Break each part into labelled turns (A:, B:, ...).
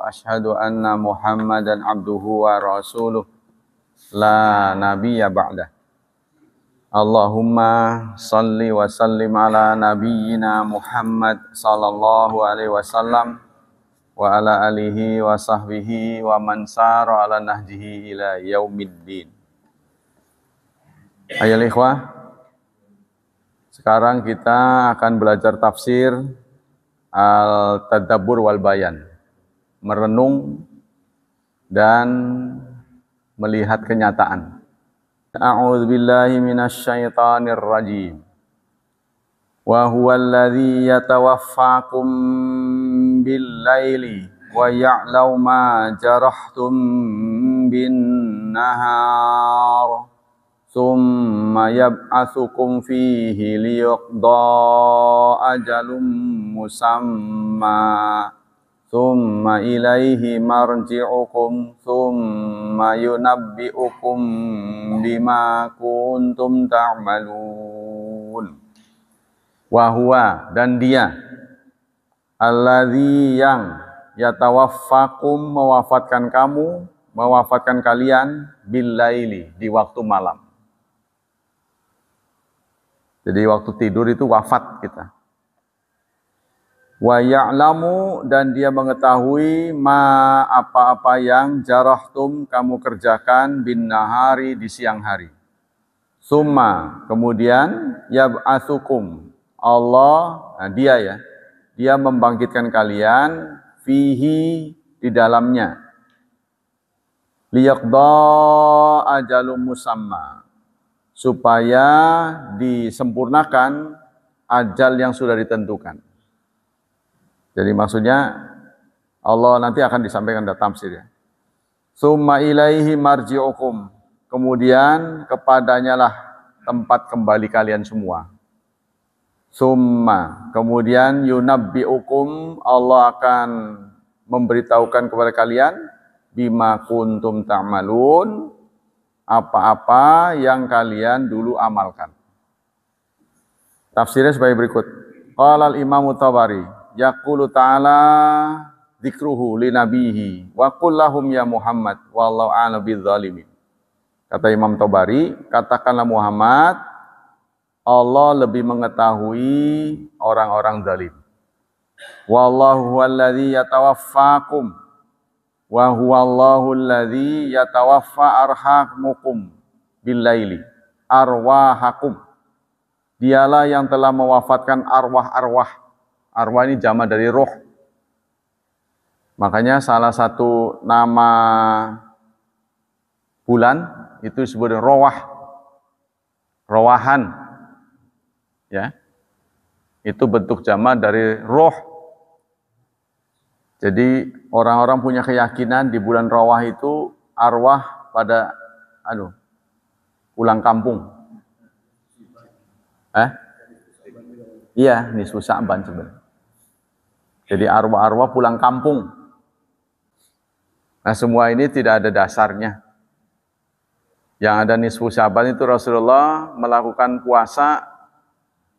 A: وأشهد أن محمدا عبده ورسوله لا نبي بعده اللهم صل وسلم على نبينا محمد صلى الله عليه وسلم وعلى آله وصحبه ومن سار على نهجه إلى يوم الدين Ayol ikhwah, sekarang kita akan belajar tafsir al tadabur wal Bayan merenung dan melihat kenyataan. billahi A'udzubillahi rajim. Wa huwal ladzi yatawaffakum bil-laili wa ya'lamu ma jarahtum bin-nahar. ثم يبعثكم fihi ليقضى ajalum musamma. ثم إليه مرجعكم ثم ينبئكم بما كنتم تعملون وهو dan dia alladzi yang yatawaffakum mewafatkan kamu mewafatkan kalian billaili di waktu malam jadi waktu tidur itu wafat kita wa ya'lamu dan dia mengetahui ma apa-apa yang jarahtum kamu kerjakan bin nahari di siang hari. Summa kemudian yab'atsukum Allah nah dia ya dia membangkitkan kalian fihi di dalamnya liyaqda ajalum musamma supaya disempurnakan ajal yang sudah ditentukan. Jadi maksudnya Allah nanti akan disampaikan dalam tafsir ya. Summa ilaihi marji'ukum. Kemudian kepadanya lah tempat kembali kalian semua. Summa. Kemudian yunabbi'ukum. Allah akan memberitahukan kepada kalian. Bima kuntum ta'malun. Apa-apa yang kalian dulu amalkan. Tafsirnya sebagai berikut. Qala al-imamu tabari yaqulu ta'ala dikruhu li nabihi wa qul lahum ya Muhammad wallahu a'lam bidzalimin. Kata Imam Tobari, katakanlah Muhammad, Allah lebih mengetahui orang-orang zalim. Wallahu alladhi yatawaffakum wa huwallahu alladhi yatawaffa arhamukum billaili arwahakum. Dialah yang telah mewafatkan arwah-arwah Arwah ini jama dari roh. Makanya salah satu nama bulan itu disebut rowah, rowahan, Ya. Itu bentuk jama dari roh. Jadi orang-orang punya keyakinan di bulan rowah itu arwah pada aduh pulang kampung. Eh? Iya, ini susah ban sebenarnya. Jadi arwah-arwah pulang kampung. Nah semua ini tidak ada dasarnya. Yang ada nisfu syaban itu Rasulullah melakukan puasa.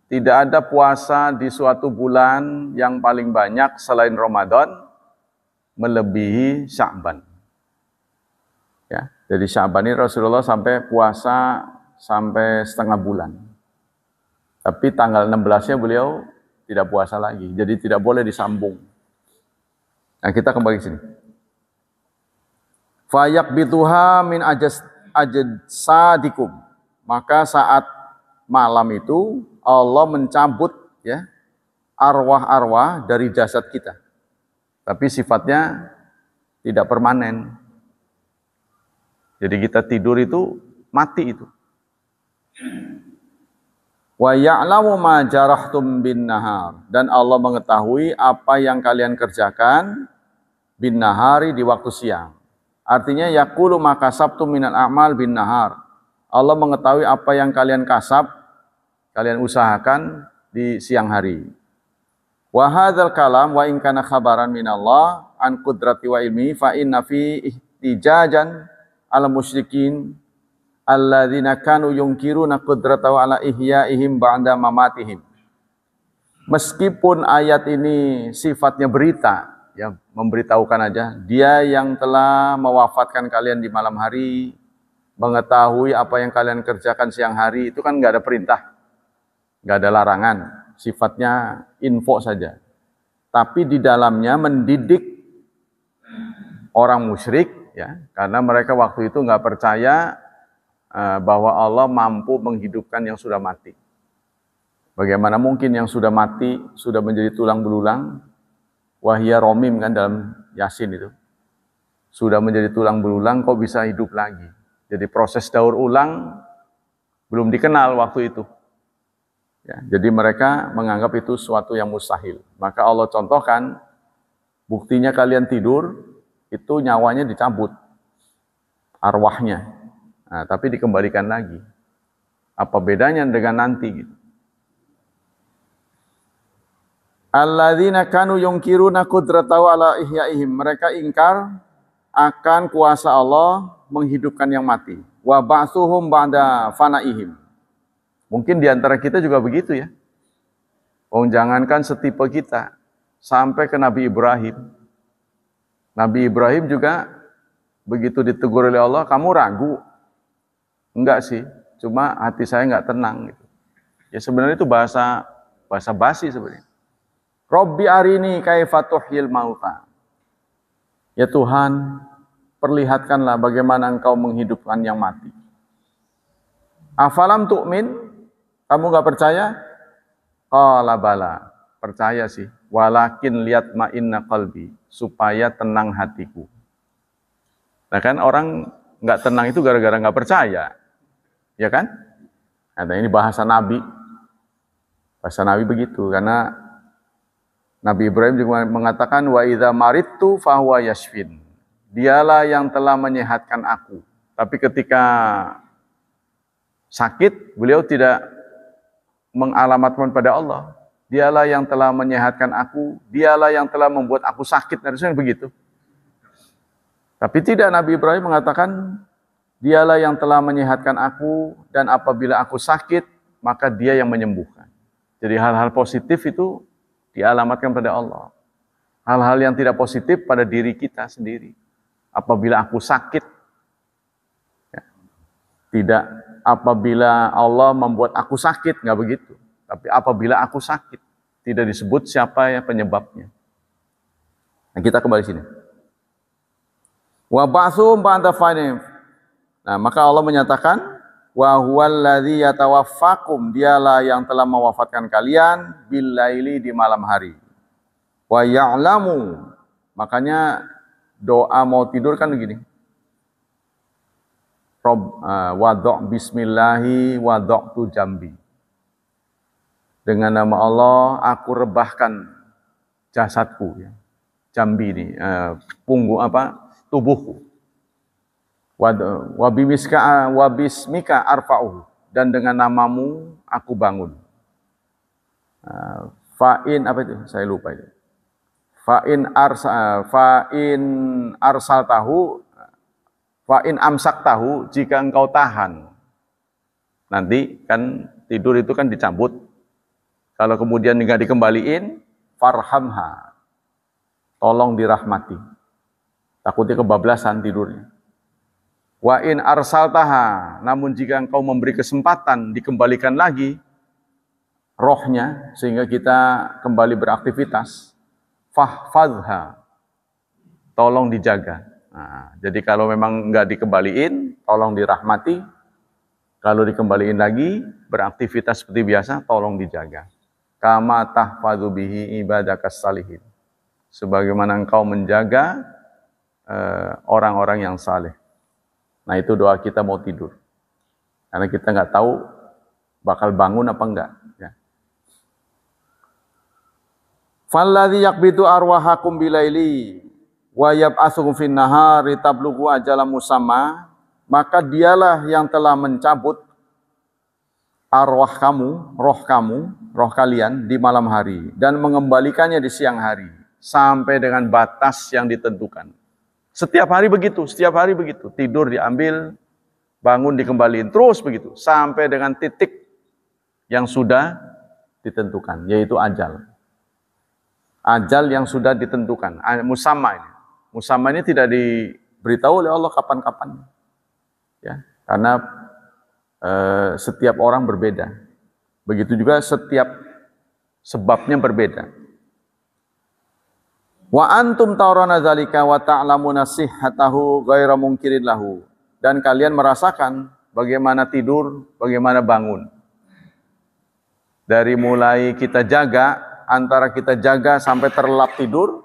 A: Tidak ada puasa di suatu bulan yang paling banyak selain Ramadan melebihi Syaban. Ya, jadi Syaban ini Rasulullah sampai puasa sampai setengah bulan. Tapi tanggal 16-nya beliau tidak puasa lagi. Jadi tidak boleh disambung. Nah, kita kembali ke sini. Fayak bituha min ajas sadikum. Maka saat malam itu Allah mencabut ya arwah-arwah dari jasad kita. Tapi sifatnya tidak permanen. Jadi kita tidur itu mati itu. Wa ya'lamu ma jarahtum bin nahar. Dan Allah mengetahui apa yang kalian kerjakan bin nahari di waktu siang. Artinya yakulu maka sabtu minal amal bin nahar. Allah mengetahui apa yang kalian kasab, kalian usahakan di siang hari. Wa hadzal kalam wa in kana khabaran minallah an qudrati wa ilmi fa inna fi ihtijajan al musyrikin alladzina kanu yungkiruna wa ala ihyaihim ba'da mamatihim. Meskipun ayat ini sifatnya berita, ya memberitahukan aja, dia yang telah mewafatkan kalian di malam hari, mengetahui apa yang kalian kerjakan siang hari, itu kan nggak ada perintah, nggak ada larangan, sifatnya info saja. Tapi di dalamnya mendidik orang musyrik, ya karena mereka waktu itu nggak percaya Eh, bahwa Allah mampu menghidupkan yang sudah mati. Bagaimana mungkin yang sudah mati sudah menjadi tulang belulang? Wahya romim kan dalam Yasin itu. Sudah menjadi tulang belulang kok bisa hidup lagi. Jadi proses daur ulang belum dikenal waktu itu. Ya, jadi mereka menganggap itu suatu yang mustahil. Maka Allah contohkan, buktinya kalian tidur, itu nyawanya dicabut. Arwahnya, Nah, tapi dikembalikan lagi. Apa bedanya dengan nanti gitu? Alladzina kanu yungkiruna kudratau ala ihyaihim. Mereka ingkar akan kuasa Allah menghidupkan yang mati. Wa ba'suhum ba'da fanaihim. Mungkin di antara kita juga begitu ya. Oh, jangankan setipe kita sampai ke Nabi Ibrahim. Nabi Ibrahim juga begitu ditegur oleh Allah, kamu ragu Enggak sih, cuma hati saya enggak tenang gitu. Ya sebenarnya itu bahasa bahasa basi sebenarnya. Robbi arini kaifatuhil mauta. Ya Tuhan, perlihatkanlah bagaimana engkau menghidupkan yang mati. Afalam tu'min? Kamu nggak percaya? Qala bala. Percaya sih. Walakin lihat ma'inna qalbi. Supaya tenang hatiku. Nah kan orang enggak tenang itu gara-gara enggak -gara percaya. Ya kan? Nah, ini bahasa Nabi. Bahasa Nabi begitu karena Nabi Ibrahim juga mengatakan wa idza maridtu fahuwa yashfin. Dialah yang telah menyehatkan aku. Tapi ketika sakit, beliau tidak mengalamatkan pada Allah. Dialah yang telah menyehatkan aku, dialah yang telah membuat aku sakit. Harusnya nah, begitu. Tapi tidak Nabi Ibrahim mengatakan Dialah yang telah menyehatkan aku dan apabila aku sakit, maka dia yang menyembuhkan. Jadi hal-hal positif itu dialamatkan pada Allah. Hal-hal yang tidak positif pada diri kita sendiri. Apabila aku sakit, ya, tidak apabila Allah membuat aku sakit, nggak begitu. Tapi apabila aku sakit, tidak disebut siapa yang penyebabnya. Nah, kita kembali sini. Wa ba'su ba'da Nah, maka Allah menyatakan wa huwallazi yatawaffakum, dialah yang telah mewafatkan kalian billaili di malam hari. Wa ya'lamu. Makanya doa mau tidur kan begini. Rob, eh, wadok bismillahi wadok tu jambi. Dengan nama Allah aku rebahkan jasadku ya. Jambi ini uh, punggung apa tubuhku Wabimiska wabismika arfa'u dan dengan namamu aku bangun. Ah, fa'in apa itu? Saya lupa itu. Fa'in arsa fa'in arsal tahu fa'in amsak tahu jika engkau tahan. Nanti kan tidur itu kan dicabut. Kalau kemudian nggak dikembaliin, farhamha. Tolong dirahmati. Takutnya kebablasan tidurnya. Wa in arsaltaha, namun jika engkau memberi kesempatan dikembalikan lagi rohnya sehingga kita kembali beraktivitas, fahfadha, tolong dijaga. Nah, jadi kalau memang nggak dikembaliin, tolong dirahmati. Kalau dikembaliin lagi, beraktivitas seperti biasa, tolong dijaga. Kama tahfadu bihi ibadakas salihin. Sebagaimana engkau menjaga eh, orang-orang uh, orang -orang yang saleh. Nah itu doa kita mau tidur. Karena kita nggak tahu bakal bangun apa enggak. Ya. Falladhi yakbitu arwahakum bilaili wa yab'asukum fin nahari tablughu musamma maka dialah yang telah mencabut arwah kamu, roh kamu, roh kalian di malam hari dan mengembalikannya di siang hari sampai dengan batas yang ditentukan. Setiap hari begitu, setiap hari begitu. Tidur diambil, bangun dikembaliin, terus begitu. Sampai dengan titik yang sudah ditentukan, yaitu ajal. Ajal yang sudah ditentukan, ah, musamma ini. Musamma ini tidak diberitahu oleh Allah kapan-kapan. Ya, karena e, setiap orang berbeda. Begitu juga setiap sebabnya berbeda. Wa antum tarawna zalika wa ta'lamuna sihhatahu ghaira mungkirin lahu. Dan kalian merasakan bagaimana tidur, bagaimana bangun. Dari mulai kita jaga, antara kita jaga sampai terlelap tidur,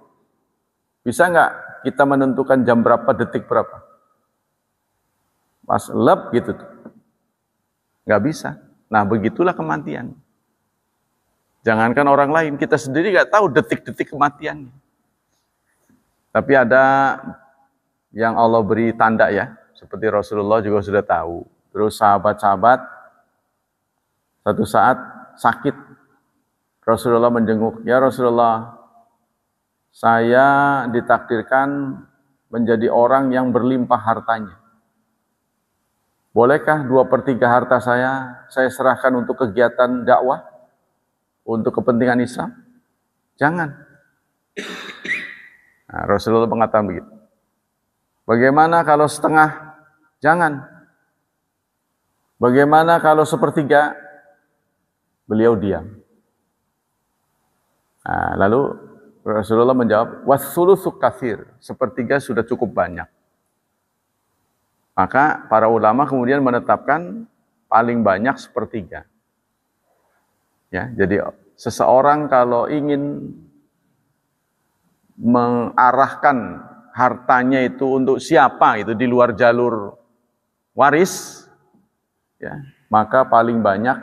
A: bisa nggak kita menentukan jam berapa, detik berapa? Pas lep gitu tuh. Nggak bisa. Nah begitulah kematian. Jangankan orang lain, kita sendiri nggak tahu detik-detik kematiannya. Tapi ada yang Allah beri tanda ya, seperti Rasulullah juga sudah tahu. Terus sahabat-sahabat satu saat sakit. Rasulullah menjenguk, "Ya Rasulullah, saya ditakdirkan menjadi orang yang berlimpah hartanya. Bolehkah dua per tiga harta saya, saya serahkan untuk kegiatan dakwah, untuk kepentingan Islam? Jangan. Nah, Rasulullah mengatakan begitu. Bagaimana kalau setengah? Jangan. Bagaimana kalau sepertiga? Beliau diam. Nah, lalu Rasulullah menjawab, wasulusu kasir, sepertiga sudah cukup banyak. Maka para ulama kemudian menetapkan paling banyak sepertiga. Ya, jadi seseorang kalau ingin mengarahkan hartanya itu untuk siapa itu di luar jalur waris ya maka paling banyak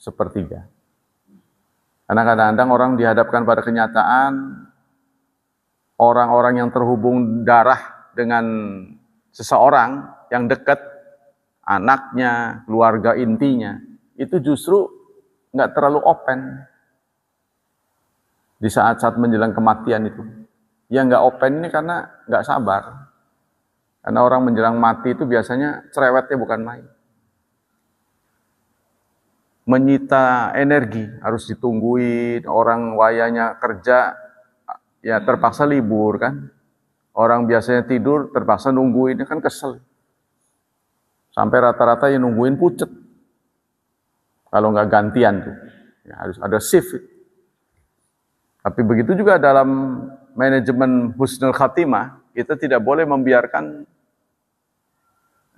A: sepertiga karena kadang-kadang orang dihadapkan pada kenyataan orang-orang yang terhubung darah dengan seseorang yang dekat anaknya keluarga intinya itu justru nggak terlalu open di saat-saat menjelang kematian itu. Yang nggak open ini karena nggak sabar. Karena orang menjelang mati itu biasanya cerewetnya bukan main. Menyita energi, harus ditungguin, orang wayanya kerja, ya terpaksa libur kan. Orang biasanya tidur, terpaksa nungguin, kan kesel. Sampai rata-rata yang nungguin pucet. Kalau nggak gantian tuh, ya harus ada shift tapi begitu juga dalam manajemen husnul khatimah, kita tidak boleh membiarkan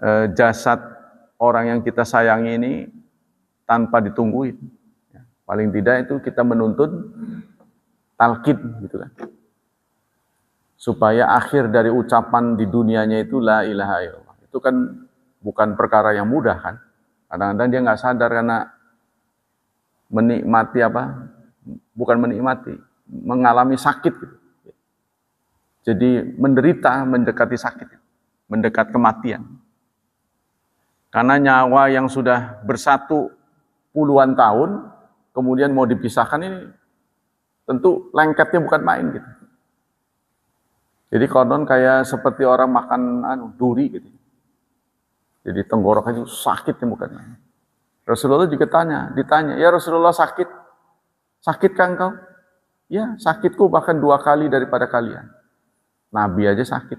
A: eh, jasad orang yang kita sayangi ini tanpa ditungguin. Ya, paling tidak itu kita menuntut talqin gitu kan. Supaya akhir dari ucapan di dunianya itu la ilaha illallah. Itu kan bukan perkara yang mudah kan. Kadang-kadang dia nggak sadar karena menikmati apa? Bukan menikmati, mengalami sakit. Jadi menderita mendekati sakit, mendekat kematian. Karena nyawa yang sudah bersatu puluhan tahun, kemudian mau dipisahkan ini tentu lengketnya bukan main gitu. Jadi konon kayak seperti orang makan anu, duri gitu. Jadi tenggorokan itu sakitnya bukan main. Rasulullah juga tanya, ditanya, ya Rasulullah sakit, sakit kan Ya, sakitku bahkan dua kali daripada kalian. Nabi aja sakit.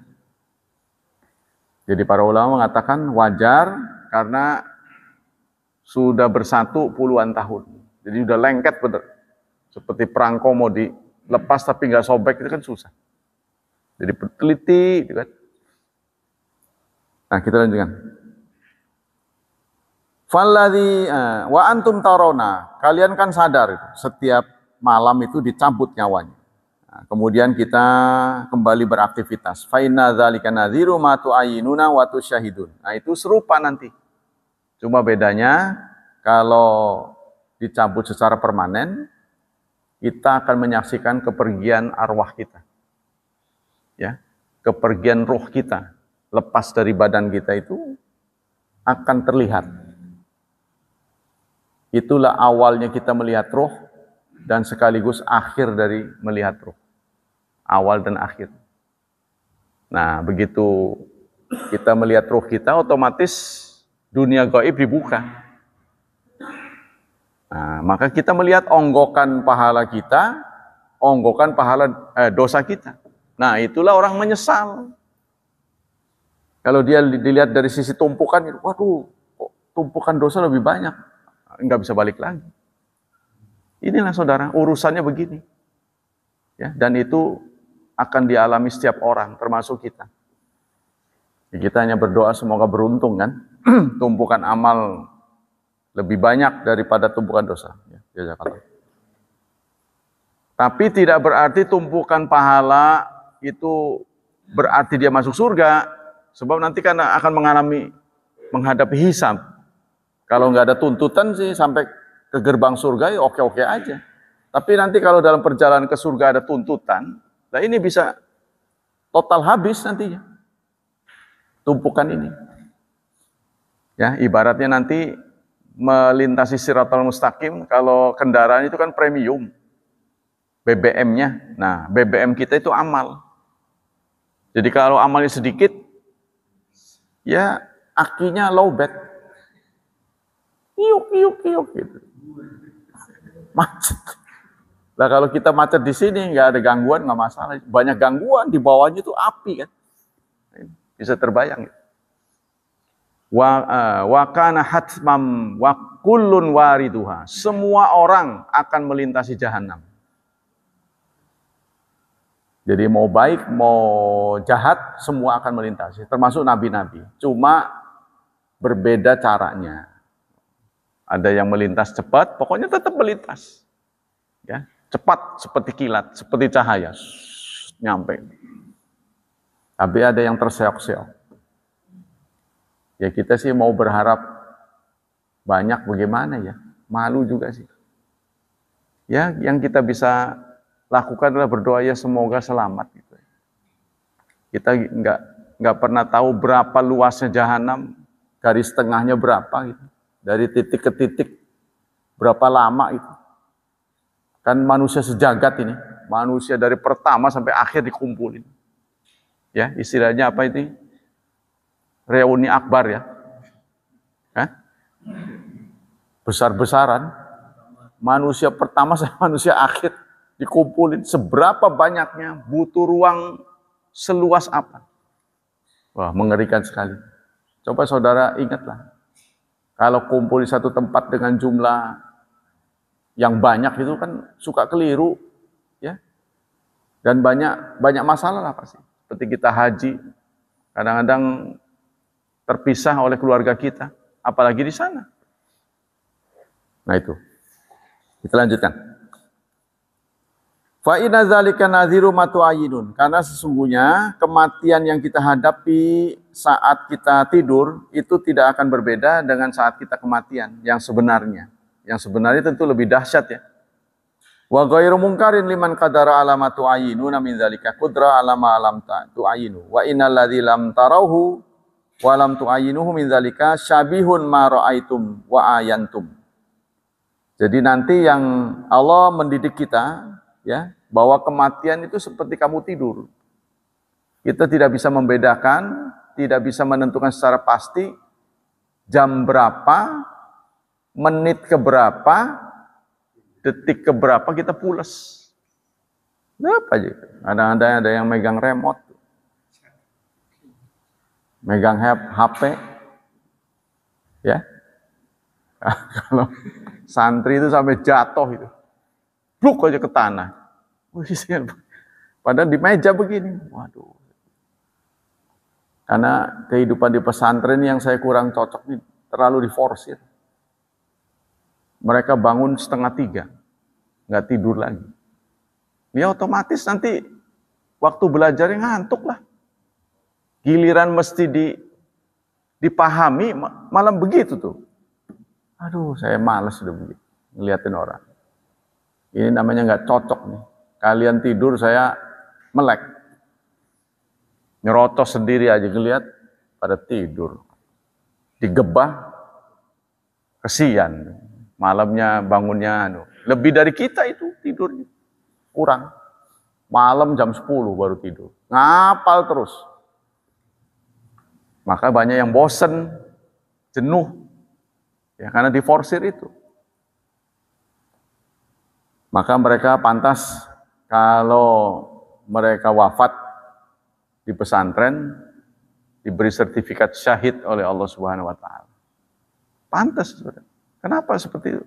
A: Jadi para ulama mengatakan wajar karena sudah bersatu puluhan tahun. Jadi sudah lengket benar. Seperti perang komodi, Lepas tapi nggak sobek itu kan susah. Jadi teliti, gitu kan. Nah, kita lanjutkan. Falladhi eh, wa antum tarona. Kalian kan sadar setiap malam itu dicabut nyawanya. Nah, kemudian kita kembali beraktivitas. Faina dzalika nadziru ma tu'ayyinuna wa tusyahidun. Nah, itu serupa nanti. Cuma bedanya kalau dicabut secara permanen kita akan menyaksikan kepergian arwah kita. Ya, kepergian roh kita lepas dari badan kita itu akan terlihat. Itulah awalnya kita melihat roh, dan sekaligus akhir dari melihat ruh. Awal dan akhir. Nah, begitu kita melihat ruh kita, otomatis dunia gaib dibuka. Nah, maka kita melihat onggokan pahala kita, onggokan pahala eh, dosa kita. Nah, itulah orang menyesal. Kalau dia dilihat dari sisi tumpukan, waduh, tumpukan dosa lebih banyak. Enggak bisa balik lagi. Inilah saudara, urusannya begini. Ya, dan itu akan dialami setiap orang, termasuk kita. Ya, kita hanya berdoa semoga beruntung kan, tumpukan amal lebih banyak daripada tumpukan dosa. Ya, jazakallah. Tapi tidak berarti tumpukan pahala itu berarti dia masuk surga. Sebab nanti kan akan mengalami, menghadapi hisab. Kalau nggak ada tuntutan sih sampai ke gerbang surga ya oke-oke aja. Tapi nanti kalau dalam perjalanan ke surga ada tuntutan, nah ini bisa total habis nantinya. Tumpukan ini. Ya, ibaratnya nanti melintasi siratal mustaqim kalau kendaraan itu kan premium. BBM-nya. Nah, BBM kita itu amal. Jadi kalau amalnya sedikit, ya akinya low lowbat. yuk yuk yuk gitu. Macet. Nah kalau kita macet di sini nggak ada gangguan nggak masalah. Banyak gangguan di bawahnya itu api kan. Bisa terbayang. Ya? Wa, uh, wa kana hatmam wa kullun wariduha. Semua orang akan melintasi jahanam. Jadi mau baik, mau jahat, semua akan melintasi. Termasuk nabi-nabi. Cuma berbeda caranya ada yang melintas cepat, pokoknya tetap melintas. Ya, cepat seperti kilat, seperti cahaya, nyampe. Tapi ada yang terseok-seok. Ya kita sih mau berharap banyak bagaimana ya, malu juga sih. Ya, yang kita bisa lakukan adalah berdoa ya semoga selamat gitu. Kita nggak nggak pernah tahu berapa luasnya jahanam, garis tengahnya berapa gitu dari titik ke titik berapa lama itu. Kan manusia sejagat ini, manusia dari pertama sampai akhir dikumpulin. Ya, istilahnya apa itu? Reuni akbar ya. Hah? Besar-besaran manusia pertama sampai manusia akhir dikumpulin seberapa banyaknya butuh ruang seluas apa. Wah, mengerikan sekali. Coba saudara ingatlah kalau kumpul di satu tempat dengan jumlah yang banyak itu kan suka keliru, ya. Dan banyak banyak masalah lah pasti. Seperti kita haji, kadang-kadang terpisah oleh keluarga kita, apalagi di sana. Nah itu. Kita lanjutkan. Fa inna zalika matu matuayinun. Karena sesungguhnya kematian yang kita hadapi saat kita tidur itu tidak akan berbeda dengan saat kita kematian yang sebenarnya. Yang sebenarnya tentu lebih dahsyat ya. Wa ghairu mungkarin liman qadara alama tu'ayinuna min zalika qudra alama alam tu'ayinu. Wa innal ladzi lam tarauhu wa lam tu'ayinuhu min zalika syabihun ma ra'aitum wa ayantum. Jadi nanti yang Allah mendidik kita ya, bahwa kematian itu seperti kamu tidur. Kita tidak bisa membedakan, tidak bisa menentukan secara pasti jam berapa, menit ke berapa, detik ke berapa kita pules. Kenapa nah, aja? Ada-ada ada yang megang remote, megang HP, ya. kalau santri itu sampai jatuh itu bluk aja ke tanah. Padahal di meja begini. Waduh. Karena kehidupan di pesantren yang saya kurang cocok nih, terlalu diforsir. Mereka bangun setengah tiga, nggak tidur lagi. Ya otomatis nanti waktu belajarnya ngantuk lah. Giliran mesti di, dipahami, malam begitu tuh. Aduh, saya males udah begitu, ngeliatin orang. Ini namanya nggak cocok nih. Kalian tidur saya melek. Nyerotos sendiri aja ngeliat pada tidur. Digebah, kesian. Malamnya bangunnya aduh. lebih dari kita itu tidurnya. Kurang. Malam jam 10 baru tidur. Ngapal terus. Maka banyak yang bosen, jenuh. Ya, karena diforsir itu. Maka mereka pantas kalau mereka wafat di pesantren diberi sertifikat syahid oleh Allah Subhanahu wa taala. Pantas sebenarnya. Kenapa seperti itu?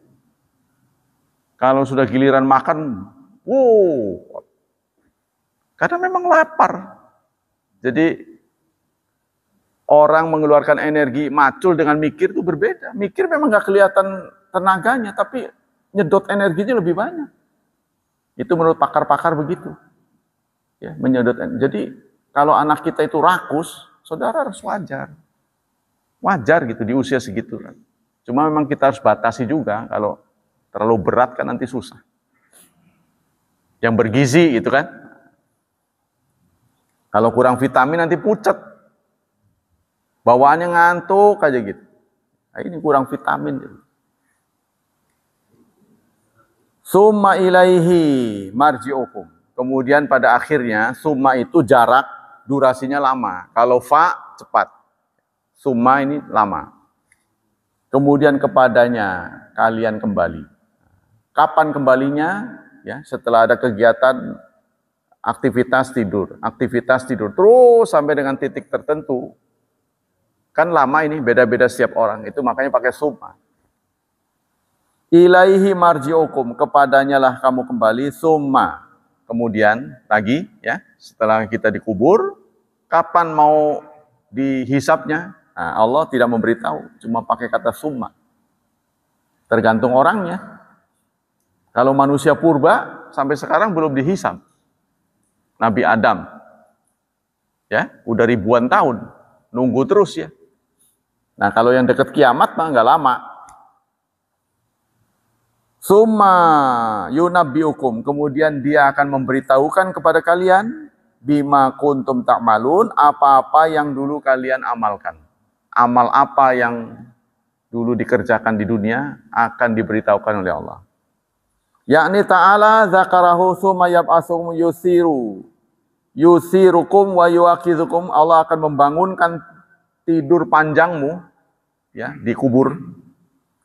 A: Kalau sudah giliran makan, wow. Karena memang lapar. Jadi orang mengeluarkan energi macul dengan mikir itu berbeda. Mikir memang nggak kelihatan tenaganya, tapi nyedot energinya lebih banyak. Itu menurut pakar-pakar begitu. Ya, menyedot energi. Jadi kalau anak kita itu rakus, saudara harus wajar. Wajar gitu di usia segitu. Kan. Cuma memang kita harus batasi juga kalau terlalu berat kan nanti susah. Yang bergizi itu kan. Kalau kurang vitamin nanti pucat. Bawaannya ngantuk aja gitu. Nah, ini kurang vitamin. Gitu. Summa ilaihi marji'ukum. Kemudian pada akhirnya summa itu jarak durasinya lama. Kalau fa cepat. Summa ini lama. Kemudian kepadanya kalian kembali. Kapan kembalinya? Ya, setelah ada kegiatan aktivitas tidur, aktivitas tidur terus sampai dengan titik tertentu. Kan lama ini beda-beda setiap orang. Itu makanya pakai summa. Ilaihi marji'ukum, kepadanya lah kamu kembali, summa. Kemudian lagi ya, setelah kita dikubur, kapan mau dihisapnya? Nah, Allah tidak memberitahu, cuma pakai kata summa. Tergantung orangnya. Kalau manusia purba sampai sekarang belum dihisap. Nabi Adam. Ya, udah ribuan tahun nunggu terus ya. Nah, kalau yang dekat kiamat mah nggak lama, Suma yunabiukum. Kemudian dia akan memberitahukan kepada kalian bima kuntum tak malun apa-apa yang dulu kalian amalkan. Amal apa yang dulu dikerjakan di dunia akan diberitahukan oleh Allah. Yakni ta'ala zakarahu suma yab'asum yusiru. Yusirukum wa yuakizukum. Allah akan membangunkan tidur panjangmu ya di kubur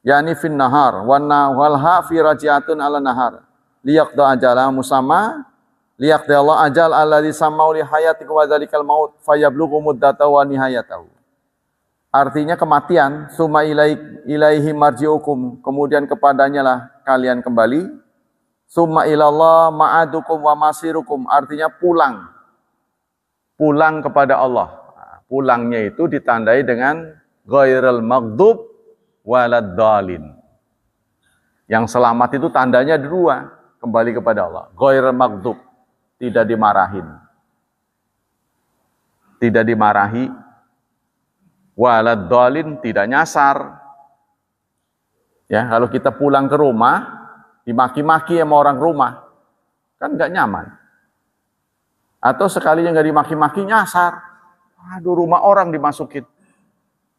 A: yani fin nahar wana walha fi rajiatun ala nahar liyaqda ajala musama liyaqda Allah ajal alladzi samau li hayati wa dzalikal maut fayablughu muddatahu wa nihayatahu artinya kematian suma ilai ilaihi marjiukum kemudian kepadanya lah kalian kembali suma ilallah ma'adukum wa masirukum artinya pulang pulang kepada Allah nah, pulangnya itu ditandai dengan ghairal maghdub waladhalin. Yang selamat itu tandanya dua, kembali kepada Allah. Ghair magdub tidak dimarahin. Tidak dimarahi. Waladhalin tidak nyasar. Ya, kalau kita pulang ke rumah, dimaki-maki sama orang rumah, kan nggak nyaman. Atau sekalinya nggak dimaki-maki nyasar, aduh rumah orang dimasukin.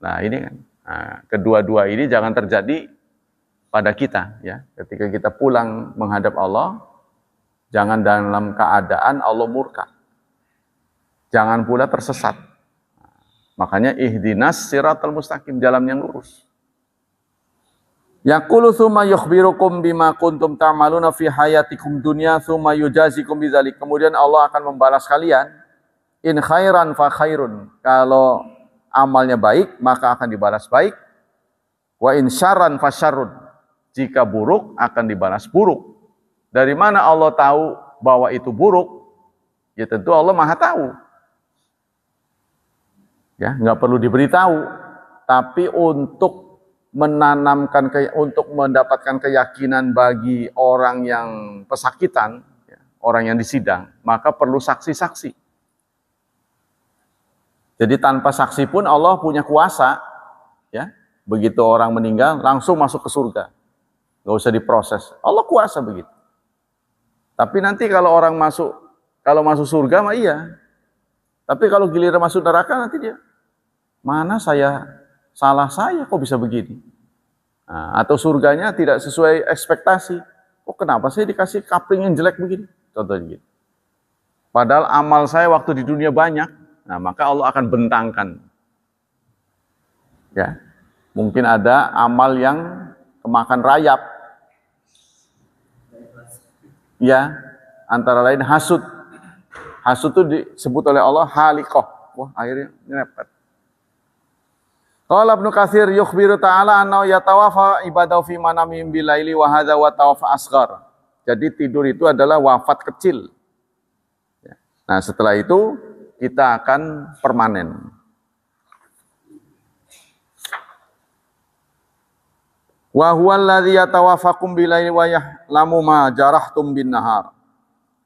A: Nah ini kan, Nah, kedua-dua ini jangan terjadi pada kita ya. Ketika kita pulang menghadap Allah, jangan dalam keadaan Allah murka. Jangan pula tersesat. Nah, makanya ihdinas siratal mustaqim, jalan yang lurus. Yaqulu thumma yukhbirukum bima kuntum ta'maluna fi hayatikum dunya thumma yujazikum bidzalik. Kemudian Allah akan membalas kalian in khairan fa khairun. Kalau amalnya baik maka akan dibalas baik. Wa insyaran fasyarun. Jika buruk akan dibalas buruk. Dari mana Allah tahu bahwa itu buruk? Ya tentu Allah Maha tahu. Ya, nggak perlu diberitahu. Tapi untuk menanamkan untuk mendapatkan keyakinan bagi orang yang pesakitan, ya, orang yang disidang, maka perlu saksi-saksi. Jadi tanpa saksi pun Allah punya kuasa, ya. Begitu orang meninggal langsung masuk ke surga. Gak usah diproses. Allah kuasa begitu. Tapi nanti kalau orang masuk kalau masuk surga mah iya. Tapi kalau giliran masuk neraka nanti dia mana saya salah saya kok bisa begini? Nah, atau surganya tidak sesuai ekspektasi. Kok kenapa saya dikasih kapling yang jelek begini? Contohnya gitu. Padahal amal saya waktu di dunia banyak, Nah, maka Allah akan bentangkan. Ya. Mungkin ada amal yang kemakan rayap. Ya, antara lain hasud. Hasud itu disebut oleh Allah halikoh. Wah, akhirnya nyerepet. Qala Ibnu Katsir yukhbiru ta'ala anna yatawafa ibadahu fi manamihim bilaili wa hadza wa tawaf asghar. Jadi tidur itu adalah wafat kecil. Ya. Nah, setelah itu kita akan permanen. Wa huwal ladzi yatawaffakum bilaili wa yahlamu ma jarahtum bin nahar.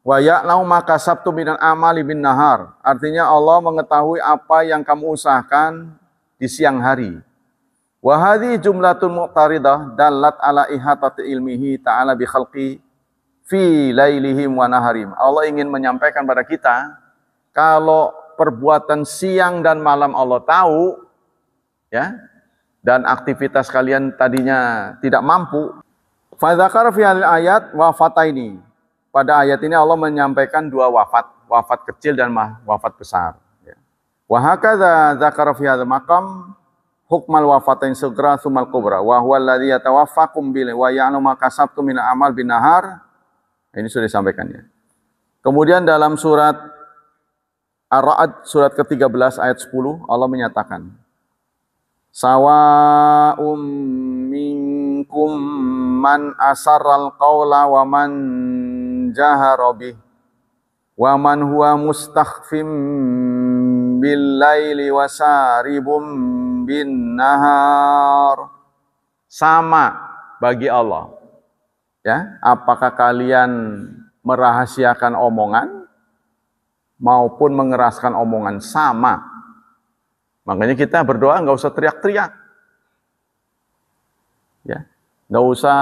A: Wa ya'lamu ma kasabtum minal amali bin nahar. Artinya Allah mengetahui apa yang kamu usahakan di siang hari. Wa hadhi jumlatun muqtaridah dalat ala ihatati ilmihi ta'ala bi khalqi fi lailihim wa naharim. Allah ingin menyampaikan pada kita kalau perbuatan siang dan malam Allah tahu, ya, dan aktivitas kalian tadinya tidak mampu. Fadzakar fi ayat wafata ini. Pada ayat ini Allah menyampaikan dua wafat, wafat kecil dan wafat besar. Ya. Wahakadha zakar fi hadzal maqam hukmal wafatain segera sumal kubra wa huwa alladhi yatawaffakum bil wa ya'lamu ma kasabtum min amal binahar. Ini sudah disampaikannya. Kemudian dalam surat Ar-Ra'd surat ke-13 ayat 10 Allah menyatakan Sawa'um minkum man asarral qawla wa man jahara bih wa man huwa mustakhfim bil laili wa saribum bin nahar sama bagi Allah ya apakah kalian merahasiakan omongan maupun mengeraskan omongan sama. Makanya kita berdoa nggak usah teriak-teriak. Ya, nggak usah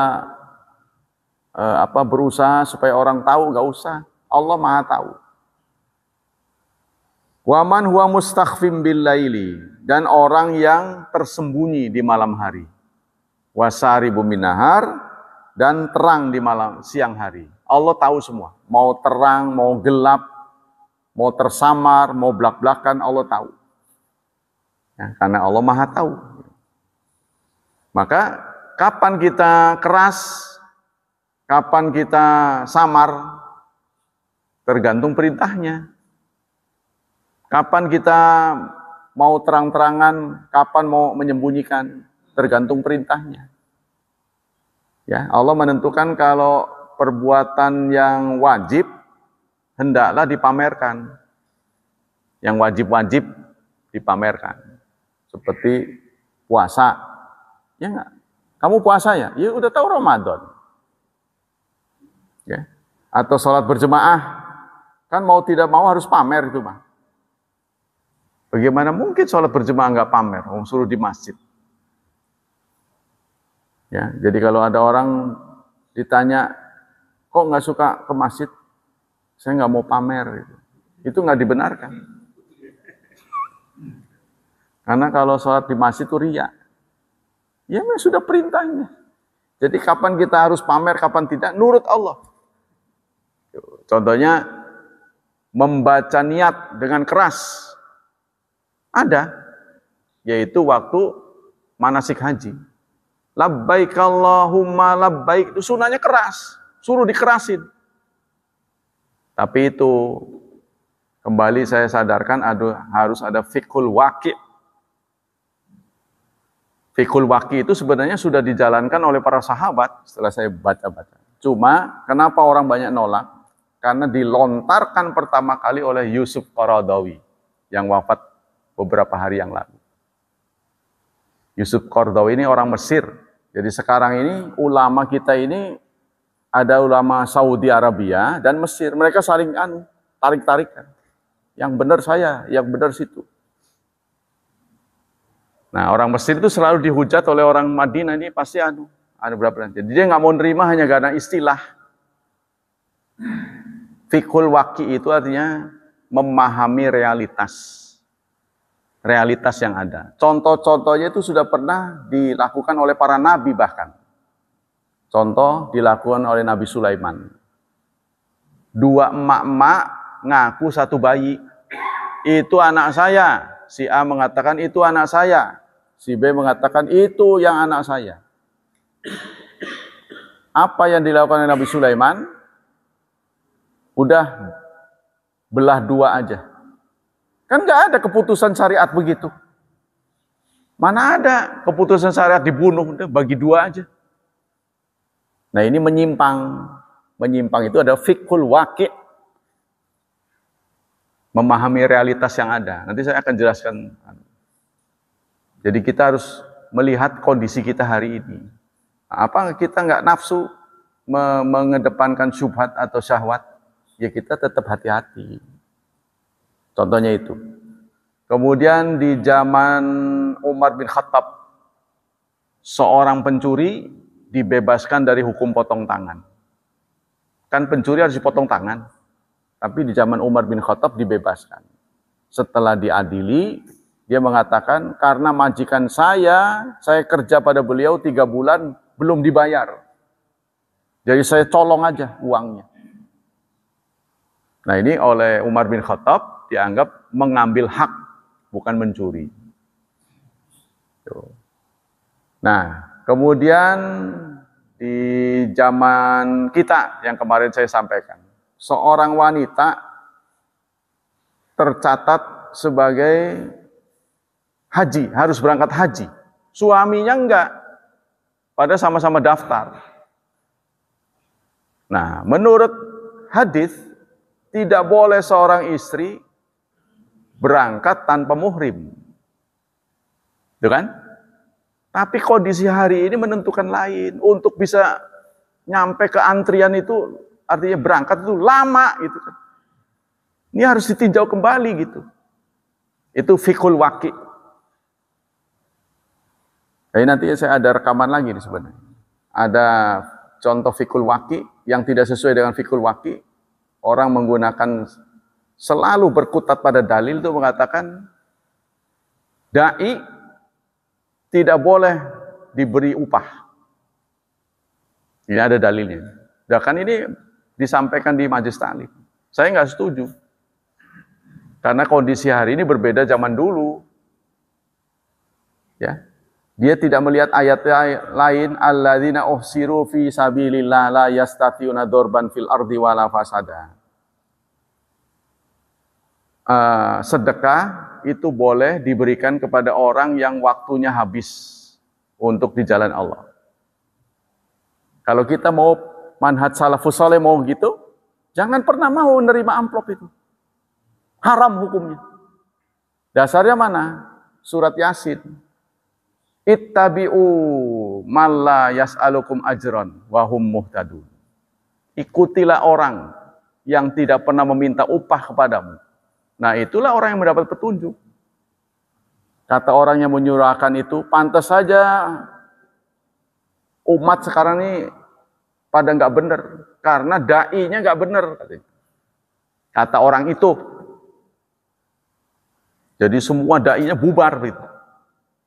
A: eh, apa berusaha supaya orang tahu nggak usah. Allah Maha tahu. Waman huwa mustakhfim bil laili dan orang yang tersembunyi di malam hari. Wasari nahar dan terang di malam siang hari. Allah tahu semua, mau terang, mau gelap, mau tersamar, mau belak-belakan, Allah tahu. Ya, karena Allah maha tahu. Maka kapan kita keras, kapan kita samar, tergantung perintahnya. Kapan kita mau terang-terangan, kapan mau menyembunyikan, tergantung perintahnya. Ya, Allah menentukan kalau perbuatan yang wajib hendaklah dipamerkan. Yang wajib-wajib dipamerkan. Seperti puasa. Ya enggak? Kamu puasa ya? Ya udah tahu Ramadan. Ya. Atau sholat berjemaah. Kan mau tidak mau harus pamer itu mah. Bagaimana mungkin sholat berjemaah enggak pamer? Om suruh di masjid. Ya, jadi kalau ada orang ditanya, kok nggak suka ke masjid? Saya nggak mau pamer. Gitu. Itu nggak dibenarkan. Karena kalau sholat di masjid itu ria. Ya memang sudah perintahnya. Jadi kapan kita harus pamer, kapan tidak, nurut Allah. Contohnya, membaca niat dengan keras. Ada, yaitu waktu manasik haji. Labbaik Allahumma labbaik, itu sunahnya keras, suruh dikerasin. Tapi itu kembali saya sadarkan ada, harus ada fikul wakil. Fikul wakil itu sebenarnya sudah dijalankan oleh para sahabat setelah saya baca-baca. Cuma kenapa orang banyak nolak? Karena dilontarkan pertama kali oleh Yusuf Qaradawi yang wafat beberapa hari yang lalu. Yusuf Qaradawi ini orang Mesir. Jadi sekarang ini ulama kita ini ada ulama Saudi Arabia dan Mesir. Mereka saling anu, tarik-tarikan. Yang benar saya, yang benar situ. Nah, orang Mesir itu selalu dihujat oleh orang Madinah ini pasti anu, anu berapa nanti. Dia nggak mau nerima hanya karena istilah. Fikul waki itu artinya memahami realitas. Realitas yang ada. Contoh-contohnya itu sudah pernah dilakukan oleh para nabi bahkan. Contoh dilakukan oleh Nabi Sulaiman. Dua emak-emak ngaku satu bayi. Itu anak saya. Si A mengatakan itu anak saya. Si B mengatakan itu yang anak saya. Apa yang dilakukan oleh Nabi Sulaiman? Udah belah dua aja. Kan gak ada keputusan syariat begitu. Mana ada keputusan syariat dibunuh, udah bagi dua aja. Nah ini menyimpang. Menyimpang itu ada fikul wakil. Memahami realitas yang ada. Nanti saya akan jelaskan. Jadi kita harus melihat kondisi kita hari ini. Apa kita nggak nafsu mengedepankan syubhat atau syahwat? Ya kita tetap hati-hati. Contohnya itu. Kemudian di zaman Umar bin Khattab, seorang pencuri dibebaskan dari hukum potong tangan. Kan pencuri harus dipotong tangan. Tapi di zaman Umar bin Khattab dibebaskan. Setelah diadili, dia mengatakan, karena majikan saya, saya kerja pada beliau tiga bulan, belum dibayar. Jadi saya colong aja uangnya. Nah ini oleh Umar bin Khattab dianggap mengambil hak, bukan mencuri. Nah, Kemudian di zaman kita yang kemarin saya sampaikan, seorang wanita tercatat sebagai haji, harus berangkat haji. Suaminya enggak, pada sama-sama daftar. Nah, menurut hadis tidak boleh seorang istri berangkat tanpa muhrim. Itu kan? Tapi kondisi hari ini menentukan lain. Untuk bisa nyampe ke antrian itu artinya berangkat itu lama gitu kan. Ini harus ditinjau kembali gitu. Itu fikul waki. Jadi nanti saya ada rekaman lagi nih sebenarnya. Ada contoh fikul waki yang tidak sesuai dengan fikul waki. Orang menggunakan selalu berkutat pada dalil itu mengatakan dai tidak boleh diberi upah. Ini ada dalilnya. Bahkan ini disampaikan di majelis taklim. Saya nggak setuju. Karena kondisi hari ini berbeda zaman dulu. Ya. Dia tidak melihat ayat lain alladzina uhsiru fi sabilillah la yastatiuna dorban fil ardi wala fasada uh, sedekah itu boleh diberikan kepada orang yang waktunya habis untuk di jalan Allah. Kalau kita mau manhaj salafus soleh mau gitu, jangan pernah mau menerima amplop itu. Haram hukumnya. Dasarnya mana? Surat Yasin. Ittabi'u malla yas'alukum ajron wahum muhtadun. Ikutilah orang yang tidak pernah meminta upah kepadamu Nah itulah orang yang mendapat petunjuk. Kata orang yang menyurahkan itu, pantas saja umat sekarang ini pada nggak benar karena da'inya nya nggak benar kata orang itu jadi semua da'inya bubar gitu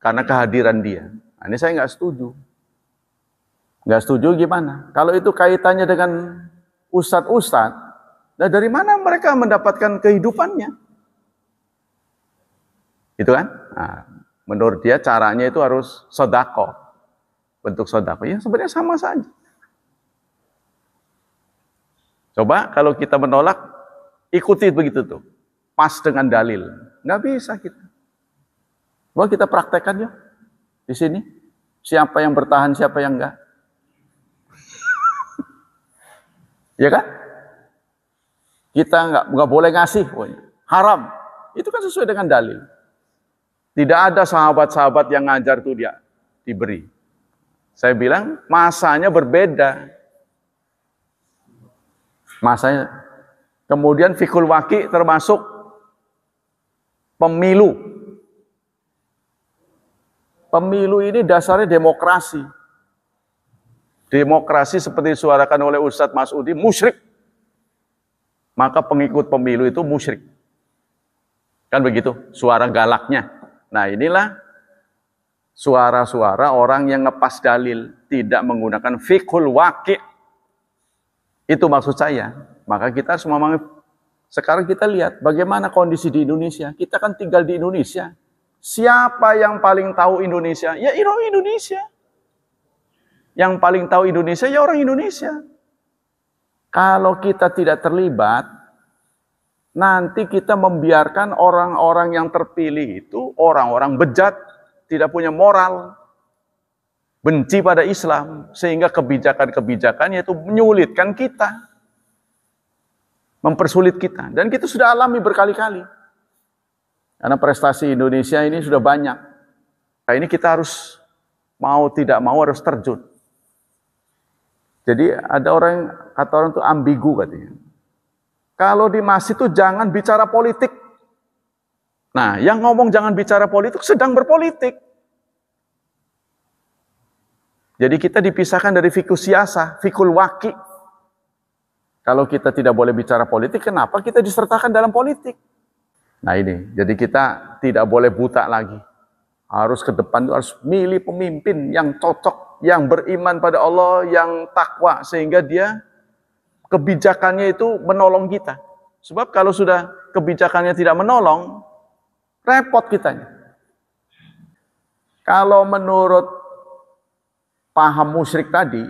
A: karena kehadiran dia nah, ini saya nggak setuju nggak setuju gimana kalau itu kaitannya dengan ustadz-ustadz nah dari mana mereka mendapatkan kehidupannya itu kan? Nah, menurut dia caranya itu harus sodako. Bentuk sodako. Ya sebenarnya sama saja. Coba kalau kita menolak, ikuti begitu tuh. Pas dengan dalil. Nggak bisa kita. Coba kita praktekkan yuk. Di sini. Siapa yang bertahan, siapa yang enggak. ya kan? Kita nggak nggak boleh ngasih, pokoknya. haram. Itu kan sesuai dengan dalil. Tidak ada sahabat-sahabat yang ngajar tuh dia diberi. Saya bilang masanya berbeda. Masanya. Kemudian fikul waki termasuk pemilu. Pemilu ini dasarnya demokrasi. Demokrasi seperti disuarakan oleh Ustadz Mas Mas'udi, musyrik. Maka pengikut pemilu itu musyrik. Kan begitu, suara galaknya. Nah inilah suara-suara orang yang ngepas dalil, tidak menggunakan fikul wakil Itu maksud saya. Maka kita semua sekarang kita lihat bagaimana kondisi di Indonesia. Kita kan tinggal di Indonesia. Siapa yang paling tahu Indonesia? Ya orang Indonesia. Yang paling tahu Indonesia ya orang Indonesia. Kalau kita tidak terlibat, Nanti kita membiarkan orang-orang yang terpilih itu orang-orang bejat, tidak punya moral, benci pada Islam, sehingga kebijakan kebijakan itu menyulitkan kita, mempersulit kita. Dan kita sudah alami berkali-kali. Karena prestasi Indonesia ini sudah banyak. Nah ini kita harus mau tidak mau harus terjun. Jadi ada orang kata orang itu ambigu katanya. Kalau di masjid itu jangan bicara politik. Nah, yang ngomong jangan bicara politik sedang berpolitik. Jadi kita dipisahkan dari fikul siasa, fikul waki. Kalau kita tidak boleh bicara politik, kenapa kita disertakan dalam politik? Nah ini, jadi kita tidak boleh buta lagi. Harus ke depan, harus milih pemimpin yang cocok, yang beriman pada Allah, yang takwa, sehingga dia kebijakannya itu menolong kita. Sebab kalau sudah kebijakannya tidak menolong, repot kitanya. Kalau menurut paham musyrik tadi,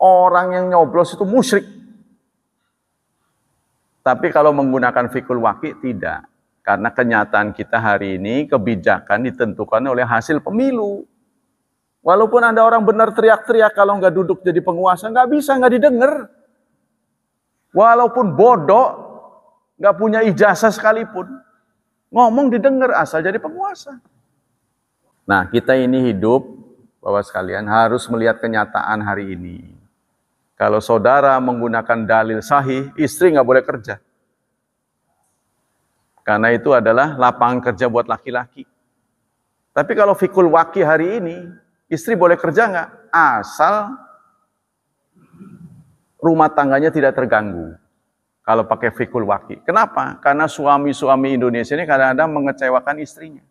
A: orang yang nyoblos itu musyrik. Tapi kalau menggunakan fikul waki tidak. Karena kenyataan kita hari ini kebijakan ditentukan oleh hasil pemilu. Walaupun Anda orang benar teriak-teriak kalau nggak duduk jadi penguasa, nggak bisa, nggak didengar. Walaupun bodoh, nggak punya ijazah sekalipun, ngomong didengar asal jadi penguasa. Nah, kita ini hidup, bahwa sekalian harus melihat kenyataan hari ini. Kalau saudara menggunakan dalil sahih, istri nggak boleh kerja. Karena itu adalah lapangan kerja buat laki-laki. Tapi kalau fikul waki hari ini, Istri boleh kerja nggak? Asal rumah tangganya tidak terganggu. Kalau pakai fikul waki. Kenapa? Karena suami-suami Indonesia ini kadang-kadang mengecewakan istrinya.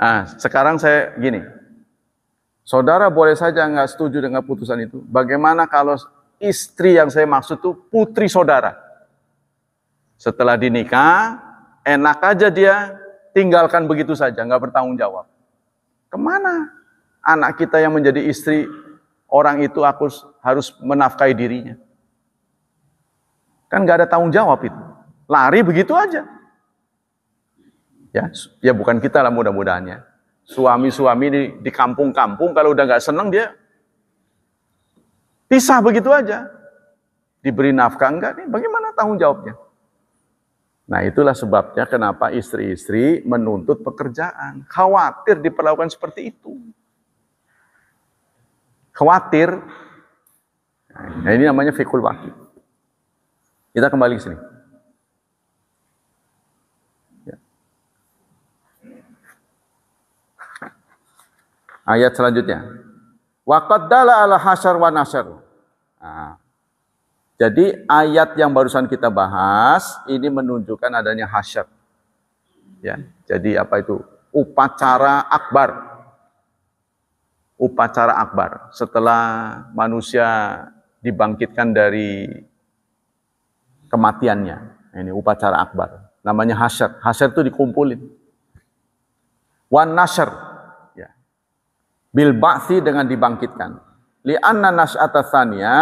A: Nah, sekarang saya gini. Saudara boleh saja nggak setuju dengan putusan itu. Bagaimana kalau istri yang saya maksud itu putri saudara? Setelah dinikah, enak aja dia tinggalkan begitu saja, nggak bertanggung jawab. Kemana anak kita yang menjadi istri orang itu aku harus menafkahi dirinya? Kan nggak ada tanggung jawab itu. Lari begitu aja. Ya, ya bukan kita lah mudah-mudahannya. Suami-suami di, di kampung-kampung kalau udah nggak seneng dia pisah begitu aja. Diberi nafkah enggak nih? Bagaimana tanggung jawabnya? Nah, itulah sebabnya kenapa istri-istri menuntut pekerjaan, khawatir diperlakukan seperti itu. Khawatir. Nah, ini namanya fikul wakil. Kita kembali ke sini. Ya. Ayat selanjutnya. Wakat dala ala hasar wa nasar. Nah, jadi ayat yang barusan kita bahas ini menunjukkan adanya hasyat. Ya, jadi apa itu? Upacara akbar. Upacara akbar setelah manusia dibangkitkan dari kematiannya. Ini upacara akbar. Namanya hasyat. Hasyat itu dikumpulin. Wan nasyar. Ya. Bil dengan dibangkitkan. Li'anna nas'ata tsaniya